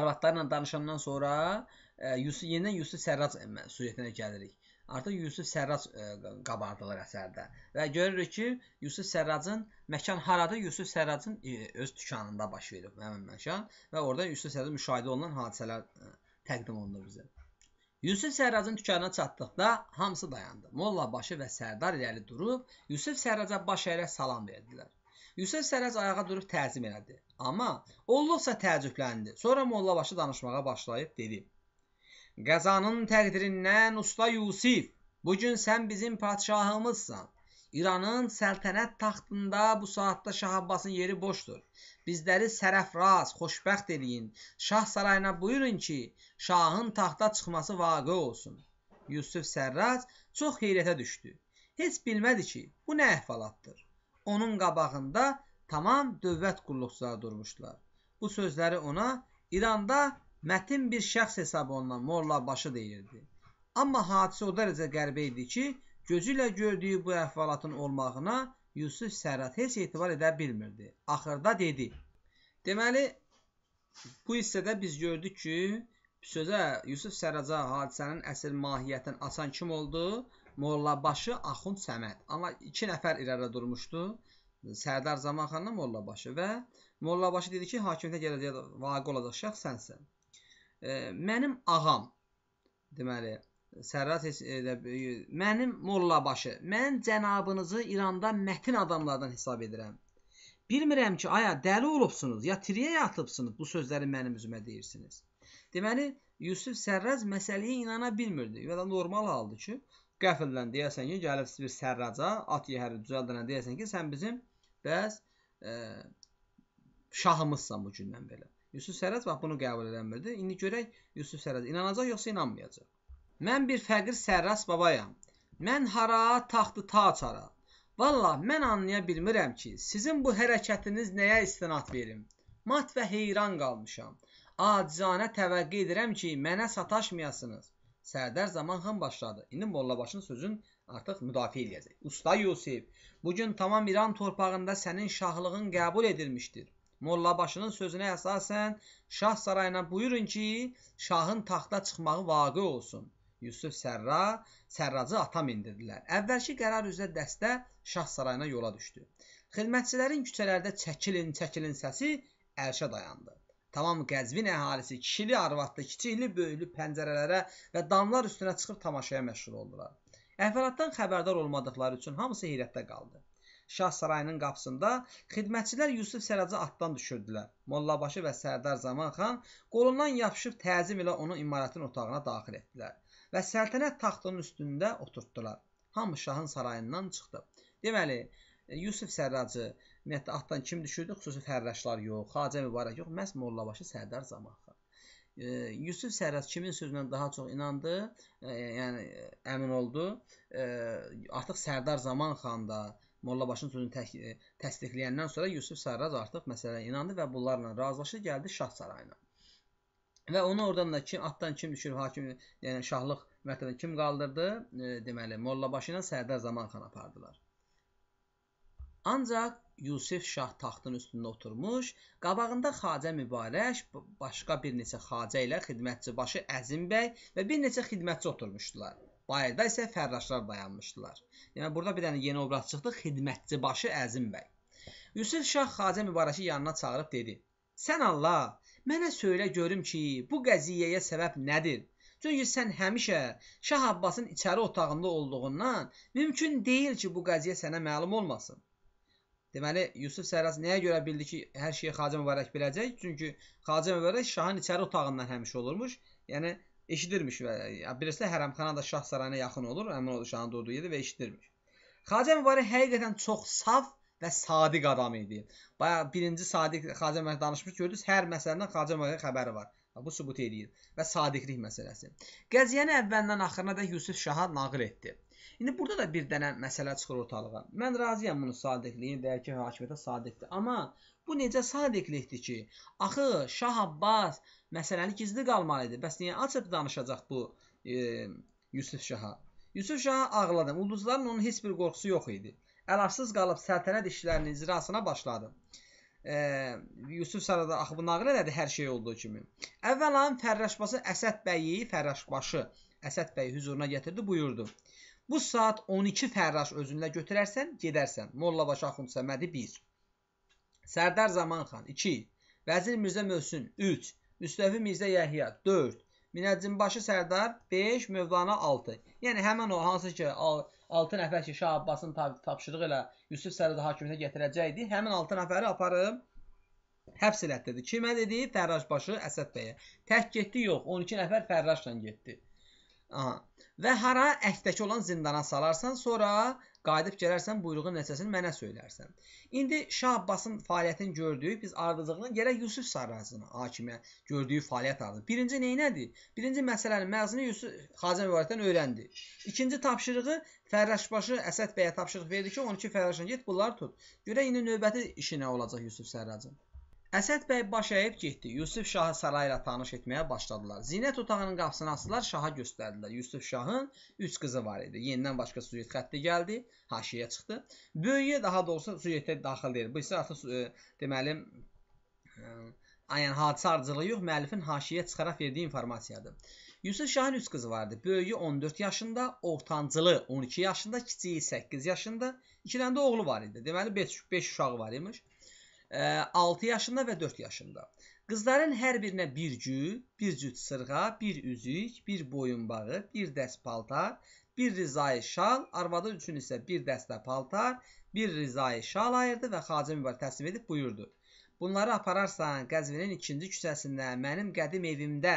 arvadlarla danışandan sonra ə, Yusuf yenidən Yusuf Sərraz süretinə gəlirik artıq Yusif Sərrac ə, e, qabardılır əsərdə. Və görürük ki, Yusif Sərracın məkan haradır? Yusif Sərracın ə, e, öz dükanında baş verib həmin məkan və orada Yusif Sərracın müşahidə olunan hadisələr ə, e, təqdim olunur bizə. Yusif Sərracın dükanına çatdıqda hamısı dayandı. Mollabaşı və Sərdar irəli durub Yusif Sərraca baş əyərək salam verdilər. Yusuf Sərəc ayağa durub təzim elədi. Amma olduqca təəccübləndi. Sonra mollabaşı danışmağa başlayıb dedi: Qəzanın təqdirindən usta Yusif, bu gün sən bizim padşahımızsan. İranın səltənət taxtında bu saatda Şah Abbasın yeri boşdur. Bizləri sərəfraz, xoşbəxt eləyin. Şah sarayına buyurun ki, şahın taxta çıxması vaqe olsun. Yusuf Sərraz çox heyrətə düşdü. Heç bilmədi ki, bu nə əhvalatdır. Onun qabağında tamam dövlət qulluqçuları durmuşdular. Bu sözləri ona İranda Mətin bir şəxs hesabından morla başı deyirdi. Amma hadisə o dərəcə qəribə idi ki, gözü ilə gördüyü bu əhvalatın olmağına Yusuf Sərrət heç etibar edə bilmirdi. Axırda dedi. Deməli, bu hissədə biz gördük ki, sözə Yusuf Sərraca hadisənin əsl mahiyyətini açan kim oldu? Mollabaşı Axund Səməd. Amma iki nəfər irəli durmuşdu. Sərdar Zamanxanla Mollabaşı və Mollabaşı dedi ki, hakimiyyətə gələcək vaqe olacaq şəxs sənsən. Mənim ağam deməli Sərrat elə mənim mollabaşı. Mən cənabınızı İranda mətin adamlardan hesab edirəm. Bilmirəm ki, aya dəli olubsunuz, ya triyə yatıbsınız bu sözləri mənim üzümə deyirsiniz. Deməli Yusuf Sərraz məsələyə inana bilmirdi. Və da normal haldır ki, qəfildən deyəsən ki, gəlib bir Sərraca at yəhəri düzəldənə deyəsən ki, sən bizim bəs ə, şahımızsan bu gündən belə. Yusuf Sərəc bax bunu qəbul edənmirdi. İndi görək Yusuf Sərəc inanacaq yoxsa inanmayacaq. Mən bir fəqir sərras babayam. Mən hara taxtı taçara. Valla mən anlaya bilmirəm ki, sizin bu hərəkətiniz nəyə istinad verim. Mat və heyran qalmışam. Acizanə təvəqqə edirəm ki, mənə sataşmayasınız. Sərdar Zamanxan başladı. İndi Mollabaşın sözün artıq müdafiə eləyəcək. Usta Yusif, bu gün tamam İran torpağında sənin şahlığın qəbul edilmişdir. Mollabaşının sözünə əsasən şah sarayına buyurun ki, şahın taxta çıxmağı vaqe olsun. Yusuf Sərra Sərracı ata mindirdilər. Əvvəlki qərar üzrə dəstə şah sarayına yola düşdü. Xidmətçilərin küçələrdə çəkilin, çəkilin səsi ərşə dayandı. Tamam Qəzvin əhalisi kişili arvadlı, kiçikli, böyüklü pəncərələrə və damlar üstünə çıxıb tamaşaya məşğul oldular. Əhvalatdan xəbərdar olmadıqları üçün hamısı heyrətdə qaldı. Şah sarayının qapısında xidmətçilər Yusif Səracı atdan düşürdülər. Mollabaşı və Sərdar Zamanxan qolundan yapışıb təzim ilə onu imarətin otağına daxil etdilər və səltənət taxtının üstündə oturtdular. Hamı şahın sarayından çıxdı. Deməli, Yusif Sərracı ümumiyyətlə atdan kim düşürdü? Xüsusi fərraşlar yox, Xacə Mübarək yox, məhz Mollabaşı Sərdar Zamanxan. E, Yusuf Sərrac kimin sözünə daha çox inandı, e, yəni e, əmin oldu. E, artıq Sərdar Zamanxan da Mollabaşın sözünü tək, e, təsdiqləyəndən sonra Yusuf Sərrac artıq məsələyə inandı və bunlarla razılaşıb gəldi Şah sarayına. Və onu oradan da kim atdan kim düşür, hakim, yəni şahlıq mərtəbəni kim qaldırdı? E, deməli, Mollabaşı ilə Sərdar Zaman xan apardılar. Ancaq Yusif şah taxtın üstündə oturmuş, qabağında Xacə Mübarək, başqa bir neçə xacə ilə xidmətçi başı Əzim bəy və bir neçə xidmətçi oturmuşdular. Bayırda isə fərraşlar dayanmışdılar. Yəni burada bir dənə yeni obraz çıxdı, xidmətçi başı Əzim bəy. Yusif Şah Xacə Mübarəki yanına çağırıb dedi: "Sən Allah, mənə söylə görüm ki, bu qəziyyəyə səbəb nədir? Çünki sən həmişə Şah Abbasın içəri otağında olduğundan mümkün deyil ki, bu qəziyyə sənə məlum olmasın." Deməli Yusuf Sərraz nəyə görə bildi ki, hər şeyi Xacə Mübarək biləcək? Çünki Xacə Mübarək şahın içəri otağından həmişə olurmuş. Yəni eşidirmiş və yəni, bilirsə hərəmxana da şah sarayına yaxın olur, həmin o şahın doğduğu yerdir və eşidirmiş. Xacə Mübarək həqiqətən çox saf və sadiq adam idi. Baya birinci sadiq Xacə Mübarək danışmış gördünüz, hər məsələdən Xacə Mübarək xəbəri var. Bu sübut eləyir və sadiqlik məsələsi. Qəziyyəni əvvəldən axırına da Yusuf Şaha nağıl etdi. İndi burada da bir dənə məsələ çıxır ortalığa. Mən razıyam bunun sadiqliyi və ki, hakimiyyətə sadiqdir. Amma bu necə sadiqlikdir ki? Axı Şah Abbas məsələni gizli qalmalı idi. Bəs niyə açıb danışacaq bu e, Yusuf Şaha? Yusuf Şahı ağladı. Ulduzların onun heç bir qorxusu yox idi. Əlacsız qalıb səltənət işlərinin icrasına başladı. E, Yusuf Sarada axı bu nağıl elədi hər şey olduğu kimi. Əvvəla Fərraşbası Əsəd bəyi, Fərraşbaşı Əsəd bəyi hüzuruna gətirdi, buyurdu. Bu saat 12 fərraş özünlə götürərsən, gedərsən. Mollabaşı Axund Səmədi 1. Sərdar Zamanxan 2. Vəzir Mirzə Mövsün 3. Müstəfi Mirzə Yəhya 4. Minəccimbaşı Sərdar 5, Mövlana 6. Yəni həmin o hansı ki 6 nəfər ki Şah Abbasın tapşırığı ilə Yusuf Sərdarı hakimiyyətə gətirəcəkdi, həmin 6 nəfəri aparıb həbs elətdirdi. Kimə dedi? Fərraşbaşı Əsəd bəyə. Tək getdi yox, 12 nəfər Fərraşla getdi. Aha. Və hara əkdəki olan zindana salarsan, sonra qayıdıb gələrsən buyruğun nəticəsini mənə söylərsən. İndi Şah Abbasın fəaliyyətini gördük, biz ardıcılığını gərək Yusuf Sarrazını hakimə gördüyü fəaliyyət ardı. Birinci nə nədir? Birinci məsələnin məzunu Yusuf Xacə Mübarəkdən öyrəndi. İkinci tapşırığı Fərraşbaşı Əsəd bəyə tapşırıq verdi ki, 12 fərraşın get, bunları tut. Görək indi növbəti işi nə olacaq Yusuf Sarrazın. Əsəd bəy baş əyib getdi. Yusuf Şahı sarayla tanış etməyə başladılar. Zinət otağının qapısını açdılar, Şaha göstərdilər. Yusuf Şahın üç qızı var idi. Yenidən başqa sujet xətti gəldi, haşiyə çıxdı. Böyüyə daha doğrusu sujetə daxil deyil. Bu isə artıq e, deməli e, yəni hadisə ardıcılığı yox, müəllifin haşiyə çıxaraq verdiyi informasiyadır. Yusuf Şahın üç qızı vardı. Böyüyü 14 yaşında, ortancılı 12 yaşında, kiçiyi 8 yaşında. İki dənə də oğlu var idi. Deməli 5 5 uşağı var imiş. 6 yaşında və 4 yaşında. Qızların hər birinə bir cüt, bir cüt sırğa, bir üzük, bir boyunbağı, bir dəst paltar, bir rizayı şal, arvadı üçün isə bir dəstə paltar, bir rizayı şal ayırdı və Xacə Mübarək təslim edib buyurdu. Bunları apararsan Qəzvinin ikinci küçəsində mənim qədim evimdə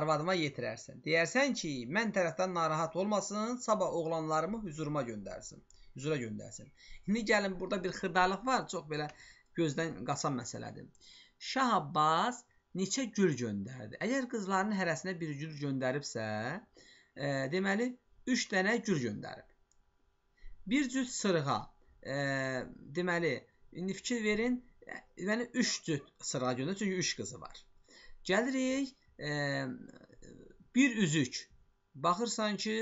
arvadıma yetirərsən. Deyərsən ki, mən tərəfdən narahat olmasın, sabah oğlanlarımı hüzuruma göndərsin. Hüzura göndərsin. İndi gəlin burada bir xırdalık var, çox belə gözdən qaçan məsələdir. Şah Abbas neçə gül göndərdi? Əgər qızlarının hərəsinə bir gül göndəribsə, e, deməli 3 dənə gül göndərib. Bir cüt sırğa, e, deməli indi fikir verin, deməli 3 cüt sırğa göndərdi çünki 3 qızı var. Gəlirik e, bir üzük. Baxırsan ki,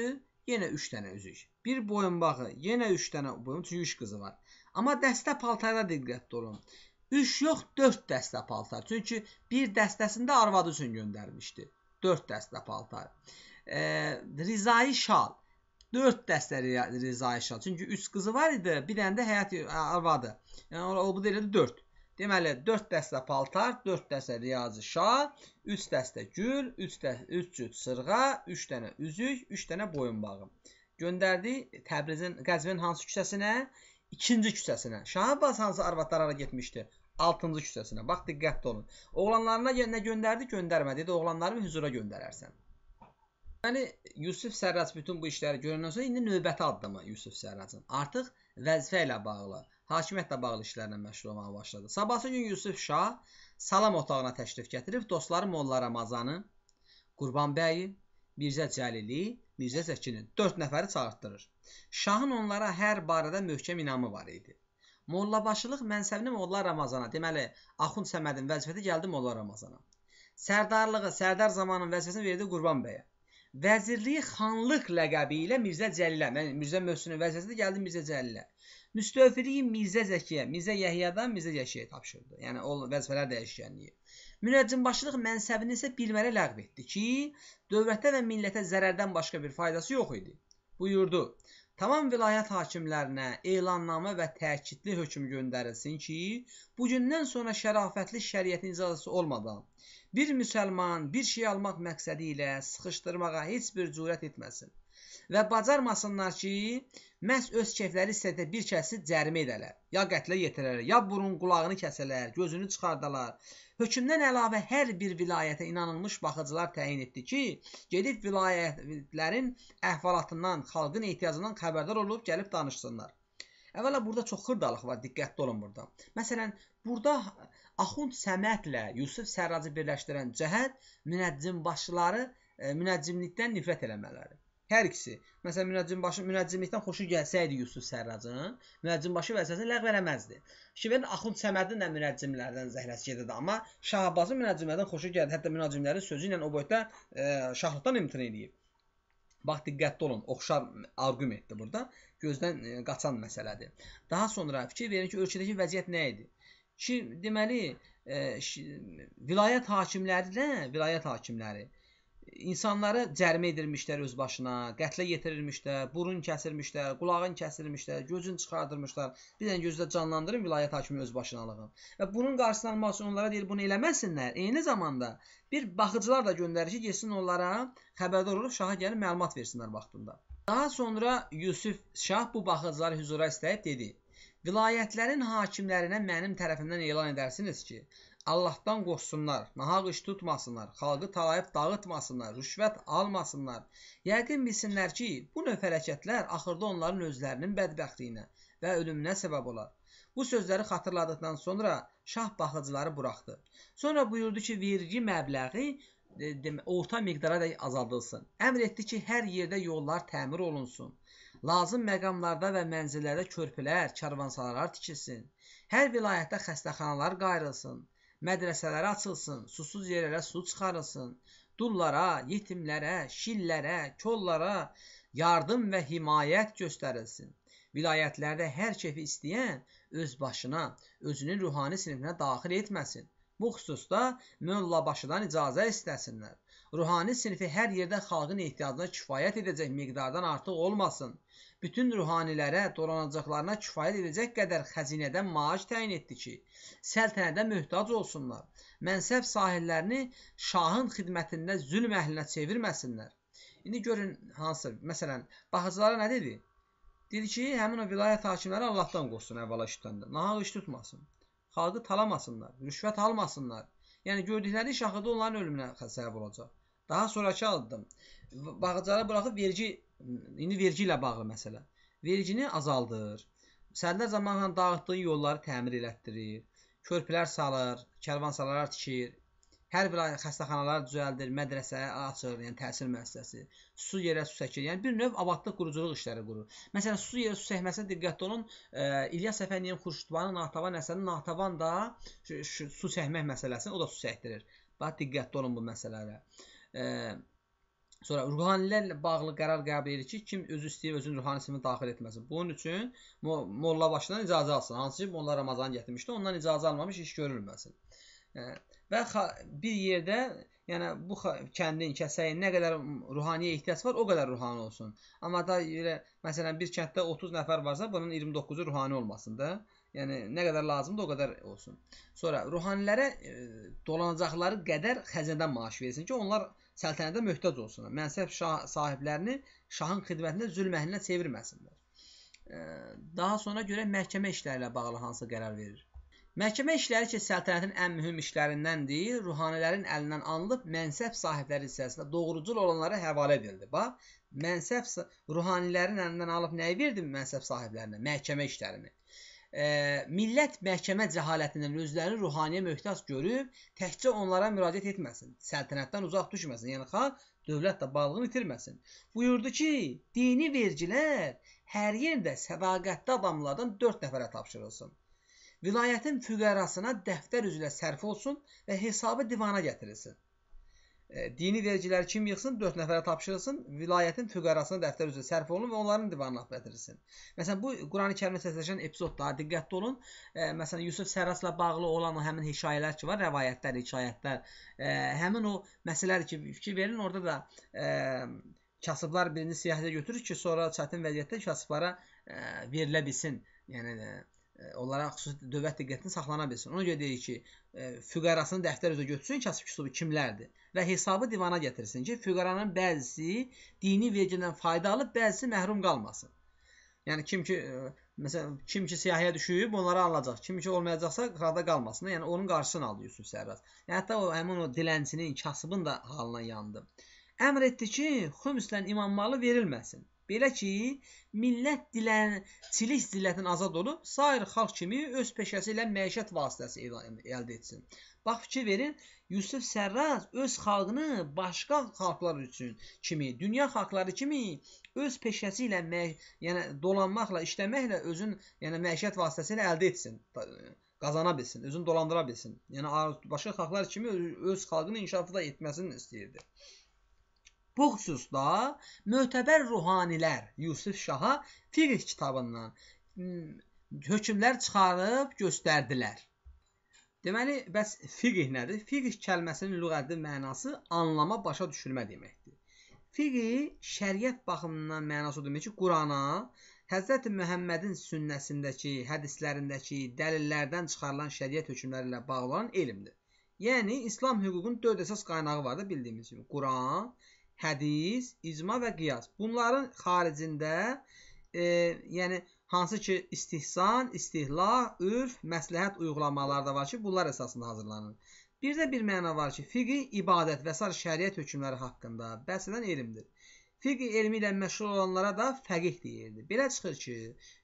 yenə 3 dənə üzük. Bir boyunbağı, yenə 3 dənə boyun, çünki 3 qızı var. Amma dəstə paltarına diqqətli olun. 3 yox, 4 dəstə paltar. Çünki bir dəstəsində arvadı üçün göndərmişdi. 4 dəstə paltar. E, Rizai şal. 4 dəstə Rizai şal. Çünki 3 qızı var idi, bir dənə də həyat arvadı. Yəni o bu deyildi 4. Deməli 4 dəstə paltar, 4 dəstə riyazi şal, 3 dəstə gül, 3 də 3 cüt sırğa, 3 dənə üzük, 3 dənə boyunbağı. Göndərdi Təbrizin Qəzvin hansı küçəsinə? ikinci küçəsinə. Şahbaz hansı arvadlar ara getmişdi? 6-cı küçəsinə. Bax diqqətli olun. Oğlanlarına nə göndərdi, göndərmədi. Dedi, oğlanlarımı hüzura göndərərsən. Deməli yəni, Yusif Sərrac bütün bu işləri görəndən sonra indi növbəti addımı Yusif Sərracın. Artıq vəzifə ilə bağlı, hakimiyyətlə bağlı işlərlə məşğul olmağa başladı. Sabahsı gün Yusif Şah salam otağına təşrif gətirib dostları Molla Ramazanı, Qurban bəyi, Mirzə Cəlili Mirzə Zəkinin dörd nəfəri çağırtdırır. Şahın onlara hər barədə möhkəm inamı var idi. Mollabaşılıq mənsəbini Molla Ramazana, deməli Axund Səmədin vəzifəti gəldi Molla Ramazana. Sərdarlığı Sərdar zamanın vəzifəsini verdi Qurban bəyə. Vəzirliyi xanlıq ləqəbi ilə Mirzə Cəlilə, yəni Mirzə Möhsünün vəzifəsini gəldi Mirzə Cəlilə. Müstövfiliyi Mirzə Zəkiyə, Mirzə Yəhyadan Mirzə Yəşiyə tapşırdı. Yəni o vəzifələr dəyişkənliyi. Münəccimbaşılıq mənsəbini isə bilməli ləğv etdi ki, dövlətə və millətə zərərdən başqa bir faydası yox idi. Buyurdu: Tamam vilayət hakimlərinə elanlamə və təkidli hökm göndərilsin ki, bu gündən sonra şərafətli şəriətin icazəsi olmadan bir müsəlman bir şey almaq məqsədi ilə sıxışdırmağa heç bir cürət etməsin və bacarmasınlar ki, məhz öz keyfləri istədə bir kəsi cərimə edələr, ya qətlə yetirər, ya burun qulağını kəsələr, gözünü çıxardalar. Hökmdən əlavə hər bir vilayətə inanılmış baxıcılar təyin etdi ki, gedib vilayətlərin əhvalatından, xalqın ehtiyacından xəbərdar olub gəlib danışsınlar. Əvvəla burada çox xırdalıq var, diqqətli olun burada. Məsələn, burada Axund Səmədlə Yusuf Sərracı birləşdirən cəhət münəccimbaşıları e, münəccimlikdən nifrət eləmələri. Hər ikisi. Məsələn, münəccimbaşı münəccimlikdən xoşu gəlsəydi Yusuf Sərracın, münəccimbaşı vəzifəsini ləğv eləməzdi. Şirin Axund Səmədin də münəccimlərdən zəhləsi gedirdi, amma Şah Abbasın münəccimlərdən xoşu gəldi. Hətta münəccimlərin sözü ilə o boyda e, şahlıqdan imtina edib. Bax diqqətli olun, oxşar arqumentdir burada. Gözdən e, qaçan məsələdir. Daha sonra fikir verin ki, ölkədəki vəziyyət nə idi? Ki, deməli, e, vilayət hakimləri ilə vilayət hakimləri insanları cərimə edirmişlər öz başına, qətlə yetirilmişlər, burun kəsirmişlər, qulağın kəsirmişlər, gözün çıxardırmışlar. Bir dənə gözdə canlandırın vilayət hakimi öz başınalığın. Və bunun qarşısını almaq üçün onlara deyir bunu eləməsinlər. E, eyni zamanda bir baxıcılar da göndərir ki, getsin onlara xəbərdar olub şaha gəlib məlumat versinlər vaxtında. Daha sonra Yusuf şah bu baxıcıları huzura istəyib dedi: "Vilayətlərin hakimlərinə mənim tərəfimdən elan edərsiniz ki, Allahdan qorxsunlar, nahaq iş tutmasınlar, xalqı talayıb dağıtmasınlar, rüşvət almasınlar. Yəqin bilsinlər ki, bu növ hərəkətlər axırda onların özlərinin bədbəxtliyinə və ölümünə səbəb olar. Bu sözləri xatırladıqdan sonra şah baxıcıları buraxdı. Sonra buyurdu ki, vergi məbləği e, demə, orta miqdara da azaldılsın. Əmr etdi ki, hər yerdə yollar təmir olunsun. Lazım məqamlarda və mənzillərdə körpülər, karvansaralar tikilsin. Hər vilayətdə xəstəxanalar qayrılsın mədrəsələr açılsın, susuz yerlərə su çıxarılsın, dullara, yetimlərə, şillərə, kollara yardım və himayət göstərilsin. Vilayətlərdə hər kefi istəyən öz başına, özünü ruhani sinifinə daxil etməsin. Bu xüsusda mollabaşıdan icazə istəsinlər. Ruhani sinfi hər yerdə xalqın ehtiyacına kifayət edəcək miqdardan artıq olmasın bütün ruhanilərə dolanacaqlarına kifayət edəcək qədər xəzinədən maaş təyin etdi ki, səltənədə möhtac olsunlar, mənsəb sahillərini şahın xidmətində zülm əhlinə çevirməsinlər. İndi görün hansı, məsələn, baxıcılara nə dedi? Dedi ki, həmin o vilayət hakimləri Allahdan qorxsun əvvəla işitəndə, nahaq iş tutmasın, xalqı talamasınlar, rüşvət almasınlar. Yəni gördükləri iş axıda onların ölümünə səbəb olacaq. Daha sonrakı addım bağçalara buraxıb vergi indi vergi ilə bağlı məsələ. Vergini azaldır. Səndə zamanla dağıtdığın yolları təmir elətdirir. Körpülər salır, karvansaralar tikir. Hər bir xəstəxanalar düzəldir, mədrəsə açır, yəni təhsil müəssisəsi. Su yerə su səkir. Yəni bir növ abadlıq quruculuq işləri qurur. Məsələn, su yerə su səkməsinə diqqətli olun. E, İlyas Əfəndiyev Xurşudvanın Natavan əsərinin Natavan da su səkmək məsələsini o da su səkdirir. Bax diqqətli olun bu məsələlərə. E, Sonra ruhanilərlə bağlı qərar qəbul edir ki, kim özü istəyir özün ruhanisini daxil etməsin. Bunun üçün molla başından icazə alsın. Hansı ki, molla Ramazan gətirmişdi, ondan icazə almamış iş görülməsin. Və bir yerdə, yəni bu kəndin, kəsəyin nə qədər ruhaniyə ehtiyac var, o qədər ruhani olsun. Amma da elə, məsələn, bir kənddə 30 nəfər varsa, bunun 29-u ruhani olmasın da. Yəni nə qədər lazımdır o qədər olsun. Sonra ruhanilərə e, dolanacaqları qədər xəzinədən maaş versin ki, onlar səltənədə möhtac olsunlar. Mənsəb şah sahiblərini şahın xidmətində zülm əhlinə çevirməsinlər. Daha sonra görə məhkəmə işləri ilə bağlı hansı qərar verir? Məhkəmə işləri ki, səltənətin ən mühüm işlərindəndir, ruhanilərin əlindən alınıb mənsəb sahibləri hissəsində doğrucul olanlara həvalə edildi. Bax, mənsəb ruhanilərin əlindən alıb nəyi verdi mənsəb sahiblərinə? Məhkəmə işlərini e, millət məhkəmə cəhalətindən özlərini ruhaniyə möhtac görüb, təkcə onlara müraciət etməsin, səltənətdən uzaq düşməsin, yəni xalq dövlətlə bağlılığını itirməsin. Buyurdu ki, dini vergilər hər yerdə sədaqətli adamlardan 4 nəfərə tapşırılsın. Vilayətin füqərasına dəftər üzrə sərf olsun və hesabı divana gətirilsin. E, dini vergilər kim yığsın? 4 nəfərə tapşırılsın, vilayətin füqərasına dəftər üzrə sərf olunur və onların divanına gətirilsin. Məsələn, bu Qurani Kərimdə səslənən epizodlar, diqqətli olun. E, məsələn, Yusuf Sərasla bağlı olan o həmin hekayələr ki var, rəvayətlər, hekayətlər, e, həmin o məsələlər ki, fikir verin, orada da e, kasıblar birini siyahıya götürür ki, sonra çətin vəziyyətdə kasıblara e, verilə bilsin. Yəni e, E, onlara xüsusi dövlət diqqətini saxlana bilsin. Ona görə deyirik ki, e, füqərasını dəftər üzə götürsün, kasıb küsubu kimlərdir və hesabı divana gətirsin ki, füqəranın bəzisi dini vergidən fayda alıb, bəzisi məhrum qalmasın. Yəni kim ki e, məsələn kim ki siyahıya düşüb onları alacaq, kim ki olmayacaqsa qırada qalmasın. Yəni onun qarşısını aldı Yusuf Sərraz. Yəni hətta o həmin o dilənçinin, kasıbın da halına yandı. Əmr etdi ki, xümüslə imammalı verilməsin. Belə ki, millət dilənçilik zillətdən azad olub, sair xalq kimi öz peşəsi ilə məişət vasitəsi əldə etsin. Bax fikir verin, Yusuf Sərraz öz xalqını başqa xalqlar üçün kimi, dünya xalqları kimi öz peşəsi ilə, mə yəni dolanmaqla, işləməklə özün, yəni məişət vasitəsi ilə əldə etsin qazana bilsin, özünü dolandıra bilsin. Yəni başqa xalqlar kimi öz, öz xalqını inkişafı da etməsini istəyirdi. Bu xüsusda mötəbər ruhanilər Yusuf Şaha Fiqh kitabından hmm, hökmlər çıxarıb göstərdilər. Deməli, bəs fiqh nədir? Fiqh kəlməsinin lüğəvi mənası anlama, başa düşülmə deməkdir. Fiqh şəriət baxımından mənası o deməkdir ki, Qurana Hz. Məhəmmədin sünnəsindəki, hədislərindəki dəlillərdən çıxarılan şəriət hökmləri ilə bağlı olan elmdir. Yəni İslam hüququnun dörd əsas qaynağı var da bildiyimiz kimi. Quran, hədis, icma və qiyas. Bunların xaricində e, yəni hansı ki istihsan, istihlah, ürf, məsləhət uygulamaları da var ki, bunlar əsasında hazırlanır. Bir də bir məna var ki, fiqi ibadət və sair şəriət hökmləri haqqında bəhs edən elmdir. Fiqi elmi ilə məşğul olanlara da fəqih deyirdi. Belə çıxır ki,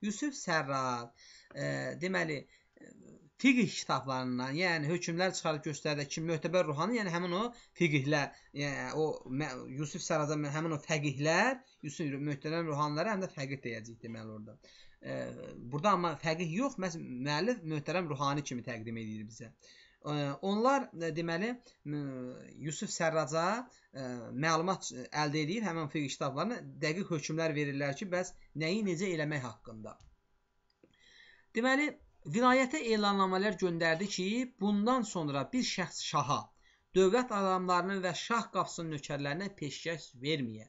Yusuf Sərrar, e, deməli, fiqh kitablarından, yəni hökmlər çıxarıb göstərir ki, mötəbər ruhani, yəni həmin o fiqhlər, yəni o Yusuf Sarazan həmin o fəqihlər, Yusuf möhtərəm ruhanları həm də fəqih deyəcəyik deməli orada. E, burada amma fəqih yox, məs müəllif möhtərəm ruhani kimi təqdim edir bizə. E, onlar e, deməli e, Yusuf Sərraca e, məlumat əldə edir həmin fiqh kitablarını, dəqiq hökmlər verirlər ki, bəs nəyi necə eləmək haqqında. Deməli vilayətə elannamələr göndərdi ki, bundan sonra bir şəxs şaha, dövlət adamlarının və şah qapısının nökərlərinə peşkəş verməyə,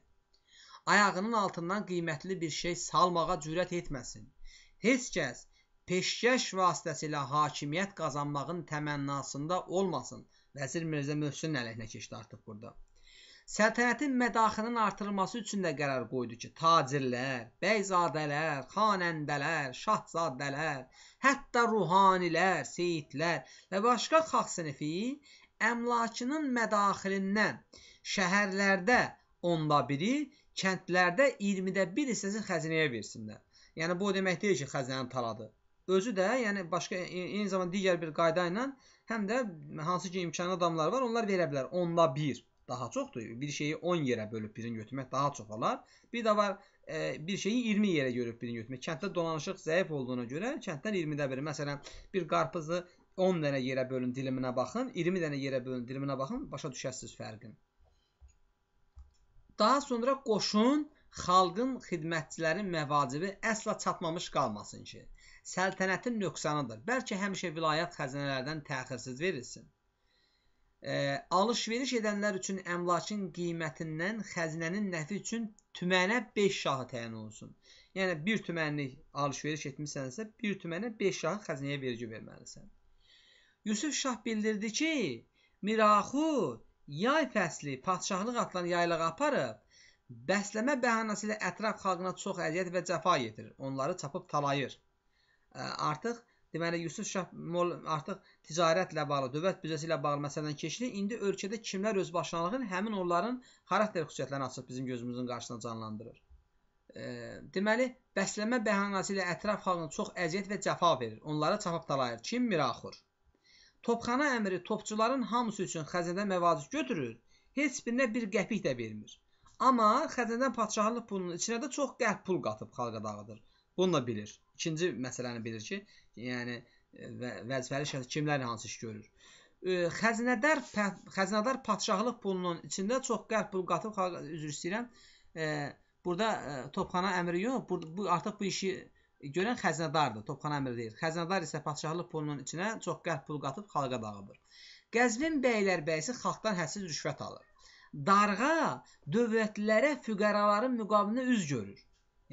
ayağının altından qiymətli bir şey salmağa cürət etməsin. Heç kəs peşkəş vasitəsilə hakimiyyət qazanmağın təmənnasında olmasın. Vəzir Mirzə Möhsünün əleyhinə keçdi artıq burada. Səltənətin mədaxının artırılması üçün də qərar qoydu ki, tacirlər, bəyzadələr, xanəndələr, şahzadələr, hətta ruhanilər, seyidlər və başqa xalq sinifi əmlakının mədaxilindən şəhərlərdə onda biri, kəndlərdə 20-də 1 hissəsi xəzinəyə versinlər. Yəni bu o demək deyil ki, xəzinəni taladı. Özü də, yəni başqa e, eyni zamanda digər bir qayda ilə həm də hansı ki imkanlı adamlar var, onlar verə bilər onda 1 daha çoxdur. Bir şeyi 10 yerə bölüb birini götürmək daha çox olar. Bir də var e, bir şeyi 20 yerə görüb birini götürmək. Kənddə dolanışıq zəif olduğuna görə kənddən 20-də biri. Məsələn, bir qarpızı 10 dənə yerə bölün, diliminə baxın, 20 dənə yerə bölün, diliminə baxın, başa düşəsiz fərqin. Daha sonra qoşun xalqın xidmətçilərin məvacibi əsla çatmamış qalmasın ki, səltənətin nöqsanıdır. Bəlkə həmişə vilayət xəzinələrdən təxirsiz verilsin e, alış-veriş edənlər üçün əmlakın qiymətindən xəzinənin nəfi üçün tümənə 5 şahı təyin olunsun. Yəni 1 tümənlik alış-veriş etmisənsə 1 tümənə 5 şahı xəzinəyə vergi verməlisən. Yusuf şah bildirdi ki, Miraxu yay fəsli padşahlıq atlarını yaylağa aparıb bəsləmə bəhanəsi ilə ətraf xalqına çox əziyyət və cəfa yetirir. Onları çapıb talayır. Artıq Deməli Yusuf Şah Molla artıq ticarətlə bağlı, dövlət büdcəsi ilə bağlı məsələdən keçdi. İndi ölkədə kimlər öz başlanğıcını həmin onların xarakter xüsusiyyətlərini açıb bizim gözümüzün qarşısına canlandırır. E, deməli, bəsləmə bəhanəsi ilə ətraf xalqına çox əziyyət və cəfa verir. Onlara çapab talayır. Kim miraxur? Topxana əmri topçuların hamısı üçün xəzinədən məvaziş götürür. Heç birinə bir qəpik də vermir. Amma xəzinədən padşahlıq pulunun içinə də çox qəlb pul qatıb xalqa dağıdır. Bunu da bilir. İkinci məsələni bilir ki, yəni e, və, vəzifəli şəxs kimlərlə hansı iş görür. E, xəzinədar xəzinədar padşahlıq pulunun içində çox qəlb pul qatıb xalq üzr istəyirəm. E, burada e, topxana əmri yox, bu, bu artıq bu işi görən xəzinədardır. Topxana əmri deyil. Xəzinədar isə padşahlıq pulunun içinə çox qəlb pul qatıb xalqa dağıdır. Qəzvin bəylər bəyisi xalqdan hədsiz rüşvət alır. Darğa dövlətlilərə füqəraların müqabilində üz görür.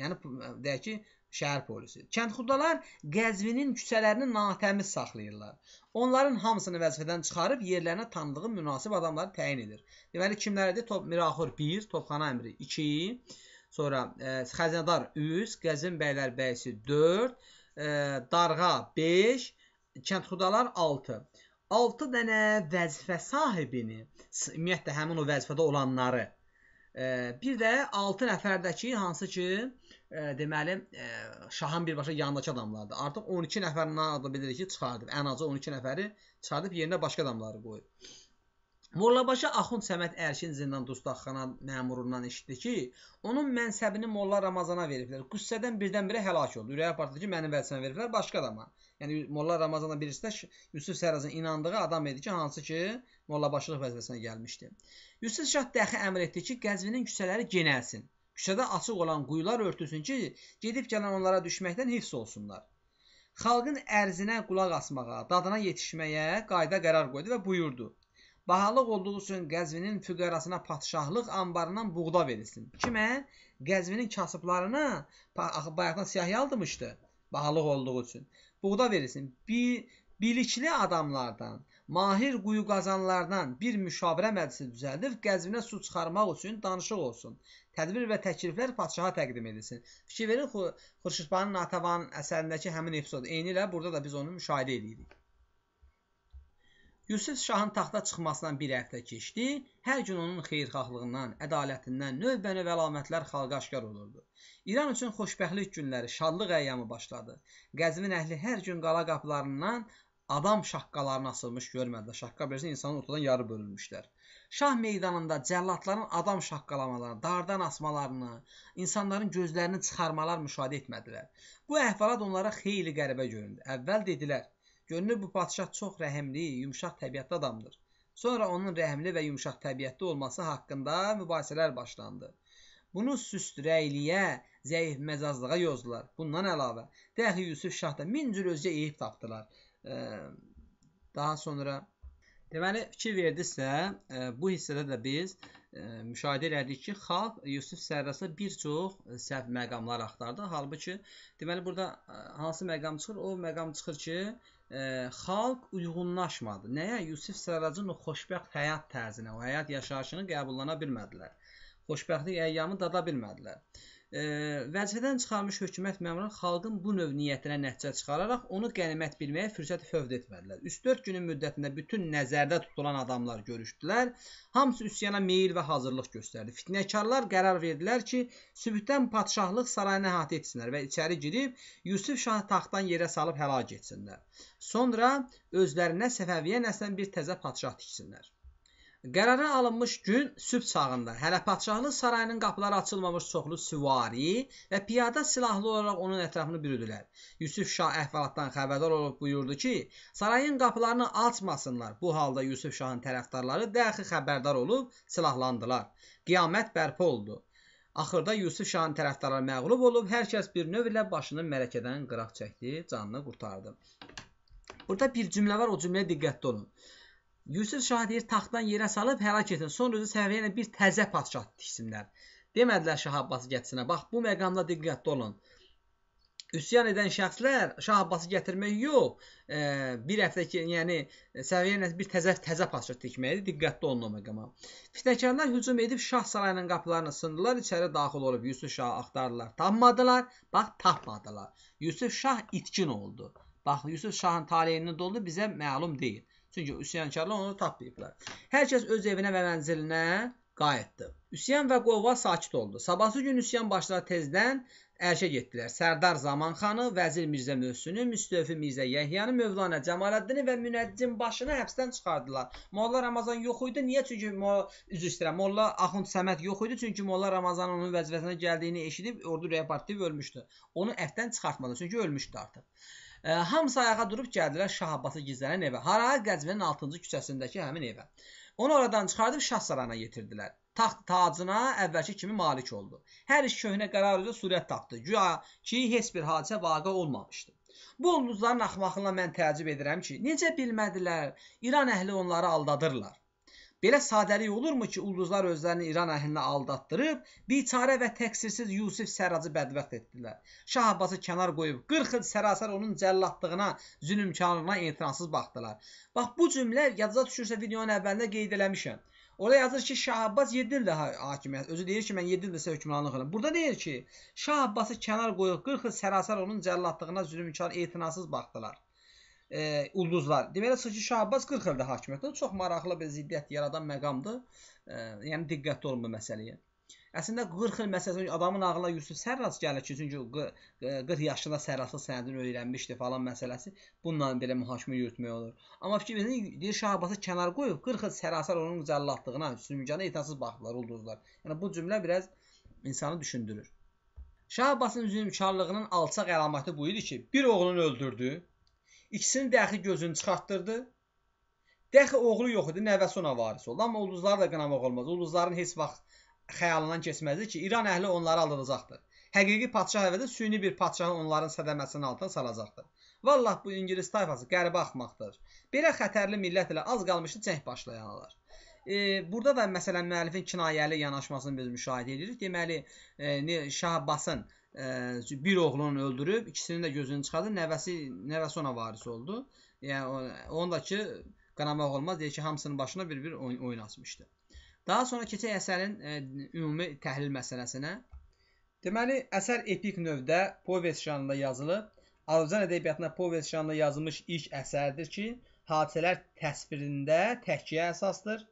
Yəni e, deyək ki, şəhər polisi. Kəndxudalar Qəzvinin küçələrini natəmiz saxlayırlar. Onların hamısını vəzifədən çıxarıb yerlərinə tanıdığı münasib adamları təyin edir. Deməli kimlərdir? Top Miraxur 1, Topxana əmri 2, sonra e, Xəzinədar 3, Qəzvin bəylər bəyisi 4, e, Darğa 5, Kəndxudalar 6. 6 dənə vəzifə sahibini, ümumiyyətlə həmin o vəzifədə olanları, e, bir də 6 nəfərdəki hansı ki, e, e, deməli e, şahın birbaşa yanındakı adamlardır. Artıq 12 nəfərin adı bilirik ki, çıxardıb. Ən azı 12 nəfəri çıxardıb yerinə başqa adamları qoyub. Mollabaşı Axund Səməd Ərşin zindan dustaqxana məmurundan eşitdi ki, onun mənsəbini Molla Ramazana veriblər. Qüssədən birdən-birə həlak oldu. Ürəyə partladı ki, mənim vəzifəmə veriblər başqa adama. Yəni Molla Ramazana birisi də Yusuf Sərazın inandığı adam idi ki, hansı ki mollabaşılıq vəzifəsinə gəlmişdi. Yusuf şah dəxi əmr etdi ki, Qəzvinin küçələri genəlsin. Küçədə açıq olan quyular örtülsün ki, gedib gələn onlara düşməkdən hifz olsunlar. Xalqın ərzinə qulaq asmağa, dadına yetişməyə qayda qərar qoydu və buyurdu. Bahalıq olduğu üçün Qəzvinin füqərasına patişahlıq anbarından buğda verilsin. Kimə? Qəzvinin kasıblarına ah, bayaqdan siyahı aldırmışdı. Bahalıq olduğu üçün. Buğda verilsin. Bir, bilikli adamlardan, Mahir quyu qazanlardan bir müşavirə məclisi düzəldib Qəzvinə su çıxarmaq üçün danışıq olsun. Tədbir və təkliflər padşaha təqdim edilsin. Fikirverin Xurşidbanın Natavanın əsərindəki həmin epizod eynilə burada da biz onu müşahidə edirik. Yusif şahın taxta çıxmasından bir həftə keçdi. Hər gün onun xeyirxahlığından, ədalətindən növbənöv əlamətlər xalqa aşkar olurdu. İran üçün xoşbəxtlik günləri, şadlıq əyyamı başladı. Qəzvin əhli hər gün qala qapılarından adam şaqqalarına asılmış görmədilər. Şaqqa versin insanın ortadan yarı bölünmüşlər. Şah meydanında cəllatların adam şaqqalamalarını, dardan asmalarını, insanların gözlərini çıxarmalar müşahidə etmədilər. Bu əhvalat onlara xeyli qəribə göründü. Əvvəl dedilər, görünür bu padşah çox rəhimli, yumşaq təbiətli adamdır. Sonra onun rəhimli və yumşaq təbiətli olması haqqında mübahisələr başlandı. Bunu süst rəyliyə, zəif məcazlığa yozdular. Bundan əlavə, dəxi Yusuf Şah da min cür özcə eyib tapdılar. Daha sonra deməli fikir verdinizsə, bu hissədə də biz müşahidə elədik ki, xalq Yusif Sərrasa bir çox səhv məqamlar axtardı. Halbuki deməli burada hansı məqam çıxır? O məqam çıxır ki, ə, xalq uyğunlaşmadı. Nəyə? Yusif Sərracın o xoşbəxt həyat tərzinə, o həyat yaşayışını qəbullana bilmədilər. Xoşbəxtlik əyyamı dada bilmədilər e, vəzifədən çıxarmış hökumət məmuru xalqın bu növ niyyətinə nəticə çıxararaq onu qənimət bilməyə fürsəti fövd etmədilər. 3-4 günün müddətində bütün nəzərdə tutulan adamlar görüşdülər. Hamısı üsyana meyil və hazırlıq göstərdi. Fitnəkarlar qərar verdilər ki, sübhdən padşahlıq sarayını əhatə etsinlər və içəri girib Yusif şahı taxtdan yerə salıb həlak etsinlər. Sonra özlərinə Səfəviyyə nəslindən bir təzə padşah tiksinlər. Qərara alınmış gün sübh çağında hələ padşahlıq sarayının qapıları açılmamış çoxlu süvari və piyada silahlı olaraq onun ətrafını bürüdülər. Yusuf Şah əhvalatdan xəbərdar olub buyurdu ki, sarayın qapılarını açmasınlar. Bu halda Yusuf Şahın tərəfdarları dəxi xəbərdar olub silahlandılar. Qiyamət bərpa oldu. Axırda Yusuf Şahın tərəfdarları məğlub olub, hər kəs bir növlə başını mələkədən qıraq çəkdi, canını qurtardı. Burada bir cümlə var, o cümləyə diqqətli olun. Yusif Şah deyir, taxtdan yerə salıb həlak etin. Sonra özü səviyyə ilə bir təzə padşah tiksinlər. Demədilər Şah Abbası gətirsinə. Bax, bu məqamda diqqətli olun. Üsyan edən şəxslər Şah Abbası gətirmək yox, e, bir həftə ki, yəni səviyyə ilə bir təzə təzə padşah tikməkdir. Diqqətli olun o məqama. Fitnəkarlar hücum edib Şah sarayının qapılarını sındılar, içəri daxil olub Yusuf Şahı axtardılar. Tapmadılar, bax tapmadılar. Yusuf Şah itkin oldu. Bax, Yusuf Şahın taleyini doldu bizə məlum deyil. Çünki üsyankarlar onu tapmayıblar. Hər kəs öz evinə və mənzilinə qayıtdı. Üsyan və qovva sakit oldu. Sabahsı gün üsyan başları tezdən ərşə getdilər. Sərdar Zamanxanı, vəzir Mirzə Möhsünü, Müstəfi Mirzə Yəhyanı, Mövlana Cəmaləddini və Münəccim başını həbsdən çıxardılar. Molla Ramazan yox idi. Niyə? Çünki üzr istəyirəm. Molla Axund Səməd yox idi. Çünki Molla Ramazan onun vəzifəsinə gəldiyini eşidib ordu repartiv ölmüşdü. Onu əfdən çıxartmadı. Çünki ölmüşdü artıq. E, hamısı ayağa durub gəldilər Şah Abbası gizlənən evə. Hara? Qəzvinin 6-cı küçəsindəki həmin evə. Onu oradan çıxardıb Şah sarayına yetirdilər. Taxt tacına əvvəlki kimi malik oldu. Hər iş köhnə qərar üzrə sürət tapdı. Güya ki, heç bir hadisə vaqe olmamışdı. Bu ulduzların axmaqlığına mən təəccüb edirəm ki, necə bilmədilər, İran əhli onları aldadırlar. Belə sadəlik olurmu ki, ulduzlar özlərini İran əhlini aldatdırıb, biçarə və təqsirsiz Yusif Səracı bədbəxt etdilər. Şah Abbası kənar qoyub 40 il sərasər onun cəllatlığına, zülmkarlığına etinasız baxdılar. Bax bu cümlə yadınıza düşürsə videonun əvvəlində qeyd eləmişəm. Orada yazır ki, Şah Abbas 7 ildə hakimiyyət. Özü deyir ki, mən 7 ildə sizə hökmranlıq edirəm. Burada deyir ki, Şah Abbası kənar qoyub 40 il sərasər onun cəllatlığına zülmkar etinasız baxdılar e, ulduzlar. Deməli Sıçı Şahbaz 40 ildə hakimiyyətdə çox maraqlı bir ziddiyyət yaradan məqamdır. E, yəni diqqətli olun bu məsələyə. Əslində 40 il məsələn adamın ağlına Yusuf Sərraç gəlir ki, çünki 40 yaşında Sərraçlıq sənədini öyrənmişdi falan məsələsi. Bununla belə mühakimə yürütmək olur. Amma fikrimizin deyir Şahbası kənar qoyub 40 il Sərraçlar onun cəllatlığına, sümükənə etirazsız baxdılar, ulduzlar. Yəni bu cümlə biraz insanı düşündürür. Şahbasın zülmkarlığının alçaq əlaməti bu idi ki, bir oğlunu öldürdü, İkisini dəxi gözünü çıxartdırdı. Dəxi oğlu yox idi, nəvəsi ona varis oldu. Amma ulduzları da qınamaq olmaz. Ulduzların heç vaxt xəyalından keçməzdi ki, İran əhli onları aldadacaqdı. Həqiqi padşah əvəzə süni bir padşahı onların sədəməsinin altına salacaqdı. Vallah bu İngiliz tayfası qəribə axmaqdır. Belə xətərli millət ilə az qalmışdı cəng başlayanlar. E, burada da məsələn müəllifin kinayəli yanaşmasını biz müşahidə edirik. Deməli, e, Şah Abbasın e, bir oğlan öldürüb, ikisinin də gözünü çıxardı. Nəvəsi nəvəsi ona varis oldu. Yəni ondakı qanamaq olmaz deyir ki, hamısının başına bir-bir oyun, oyun açmışdı. Daha sonra keçək əsərin e, ümumi təhlil məsələsinə. Deməli, əsər epik növdə povest janrında yazılıb. Azərbaycan ədəbiyyatına povest janrında yazılmış ilk əsərdir ki, hadisələr təsvirində təhkiyə əsasdır.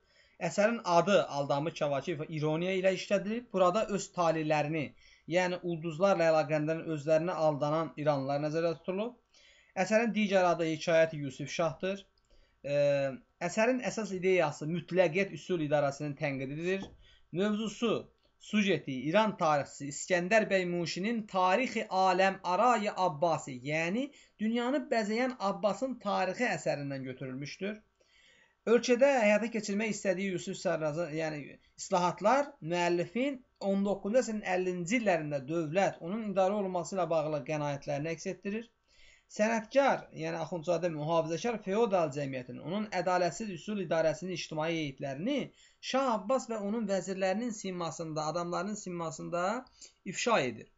Əsərin adı aldanmış Kavakiyev ironiya ilə işlədilib. Burada öz talihlərini yəni ulduzlarla əlaqəndarın özlərinə aldanan İranlılar nəzərdə tutulub. Əsərin digər adı Hekayət Yusif Şahdır. E, əsərin əsas ideyası mütləqiyyət üsul idarəsinin tənqididir. Mövzusu, sujeti İran tarixçisi İskəndər bəy Muşinin Tarixi Aləm Arayi Abbasi, yəni dünyanı bəzəyən Abbasın tarixi əsərindən götürülmüşdür. Ölkədə həyata keçirmək istədiyi Yusif Sərrazın, yəni islahatlar müəllifin 19-cu əsrin 50-ci illərində dövlət onun idarə olunması ilə bağlı qənaətlərini əks etdirir. Sənətkar, yəni Axundzadə mühafizəkar feodal cəmiyyətinin, onun ədalətsiz üsul idarəsinin ictimai heyətlərini Şah Abbas və onun vəzirlərinin simasında, adamlarının simasında ifşa edir.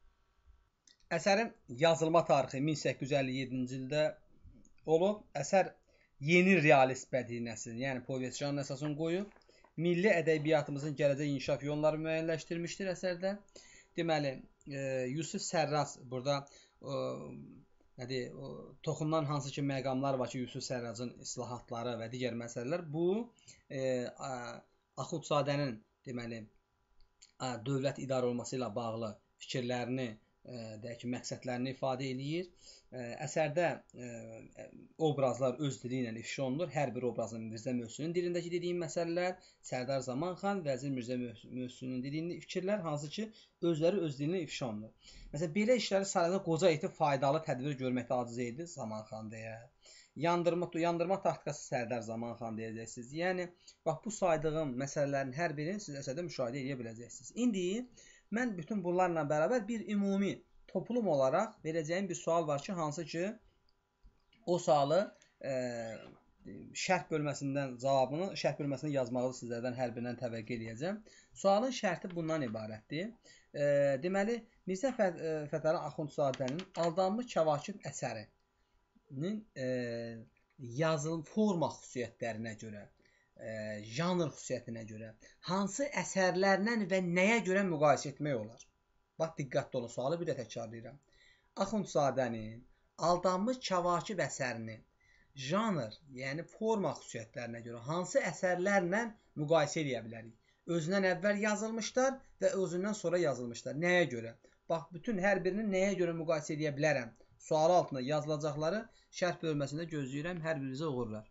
Əsərin yazılma tarixi 1857-ci ildə olub. Əsər yeni realist bədii nəsil, yəni povest janrına əsasını qoyub milli ədəbiyyatımızın gələcək inkişaf yolları müəyyənləşdirmişdir əsərdə. Deməli, e, Yusif Sərraz burada e, nədir, o, toxunulan hansı ki məqamlar var ki, Yusuf Sərrazın islahatları və digər məsələlər bu e, Axundzadənin deməli dövlət idarə olunması ilə bağlı fikirlərini deyək ki, məqsədlərini ifadə eləyir. Əsərdə obrazlar öz dili ilə ifşa olunur. Hər bir obrazın Mirzə Möhsünün dilindəki dediyim məsələlər, Sərdar Zamanxan, Vəzir Mirzə Möhsünün dilində fikirlər, hansı ki, özləri öz dilində ifşa olunur. Məsələn, belə işləri sarayda qoca iti faydalı tədbir görməkdə aciz idi Zamanxan deyə. Yandırma, yandırma taktikası Sərdar Zamanxan deyəcəksiniz. Yəni, bax bu saydığım məsələlərin hər birini siz əsərdə müşahidə edə biləcəksiniz. İndi Mən bütün bunlarla bərabər bir ümumi toplum olaraq verəcəyim bir sual var ki, hansı ki o sualı e, şərh bölməsindən cavabını şərh bölməsində yazmağı sizlərdən hər birindən təvəqqə eləyəcəm. Sualın şərti bundan ibarətdir. E, deməli, Mirzə e, Fətəli Axundzadənin Aldanmış Kəvakib əsərinin e, yazılım forma xüsusiyyətlərinə görə e, janr xüsusiyyətinə görə hansı əsərlərlə və nəyə görə müqayisə etmək olar? Bax diqqətli olun, sualı bir də təkrarlayıram. Axundzadənin Aldanmış Kəvakib əsərinin janr, yəni forma xüsusiyyətlərinə görə hansı əsərlərlə müqayisə edə bilərik? Özündən əvvəl yazılmışlar və özündən sonra yazılmışlar. Nəyə görə? Bax bütün hər birini nəyə görə müqayisə edə bilərəm? Sual altında yazılacaqları şərh bölməsində gözləyirəm. Hər birinizə uğurlar.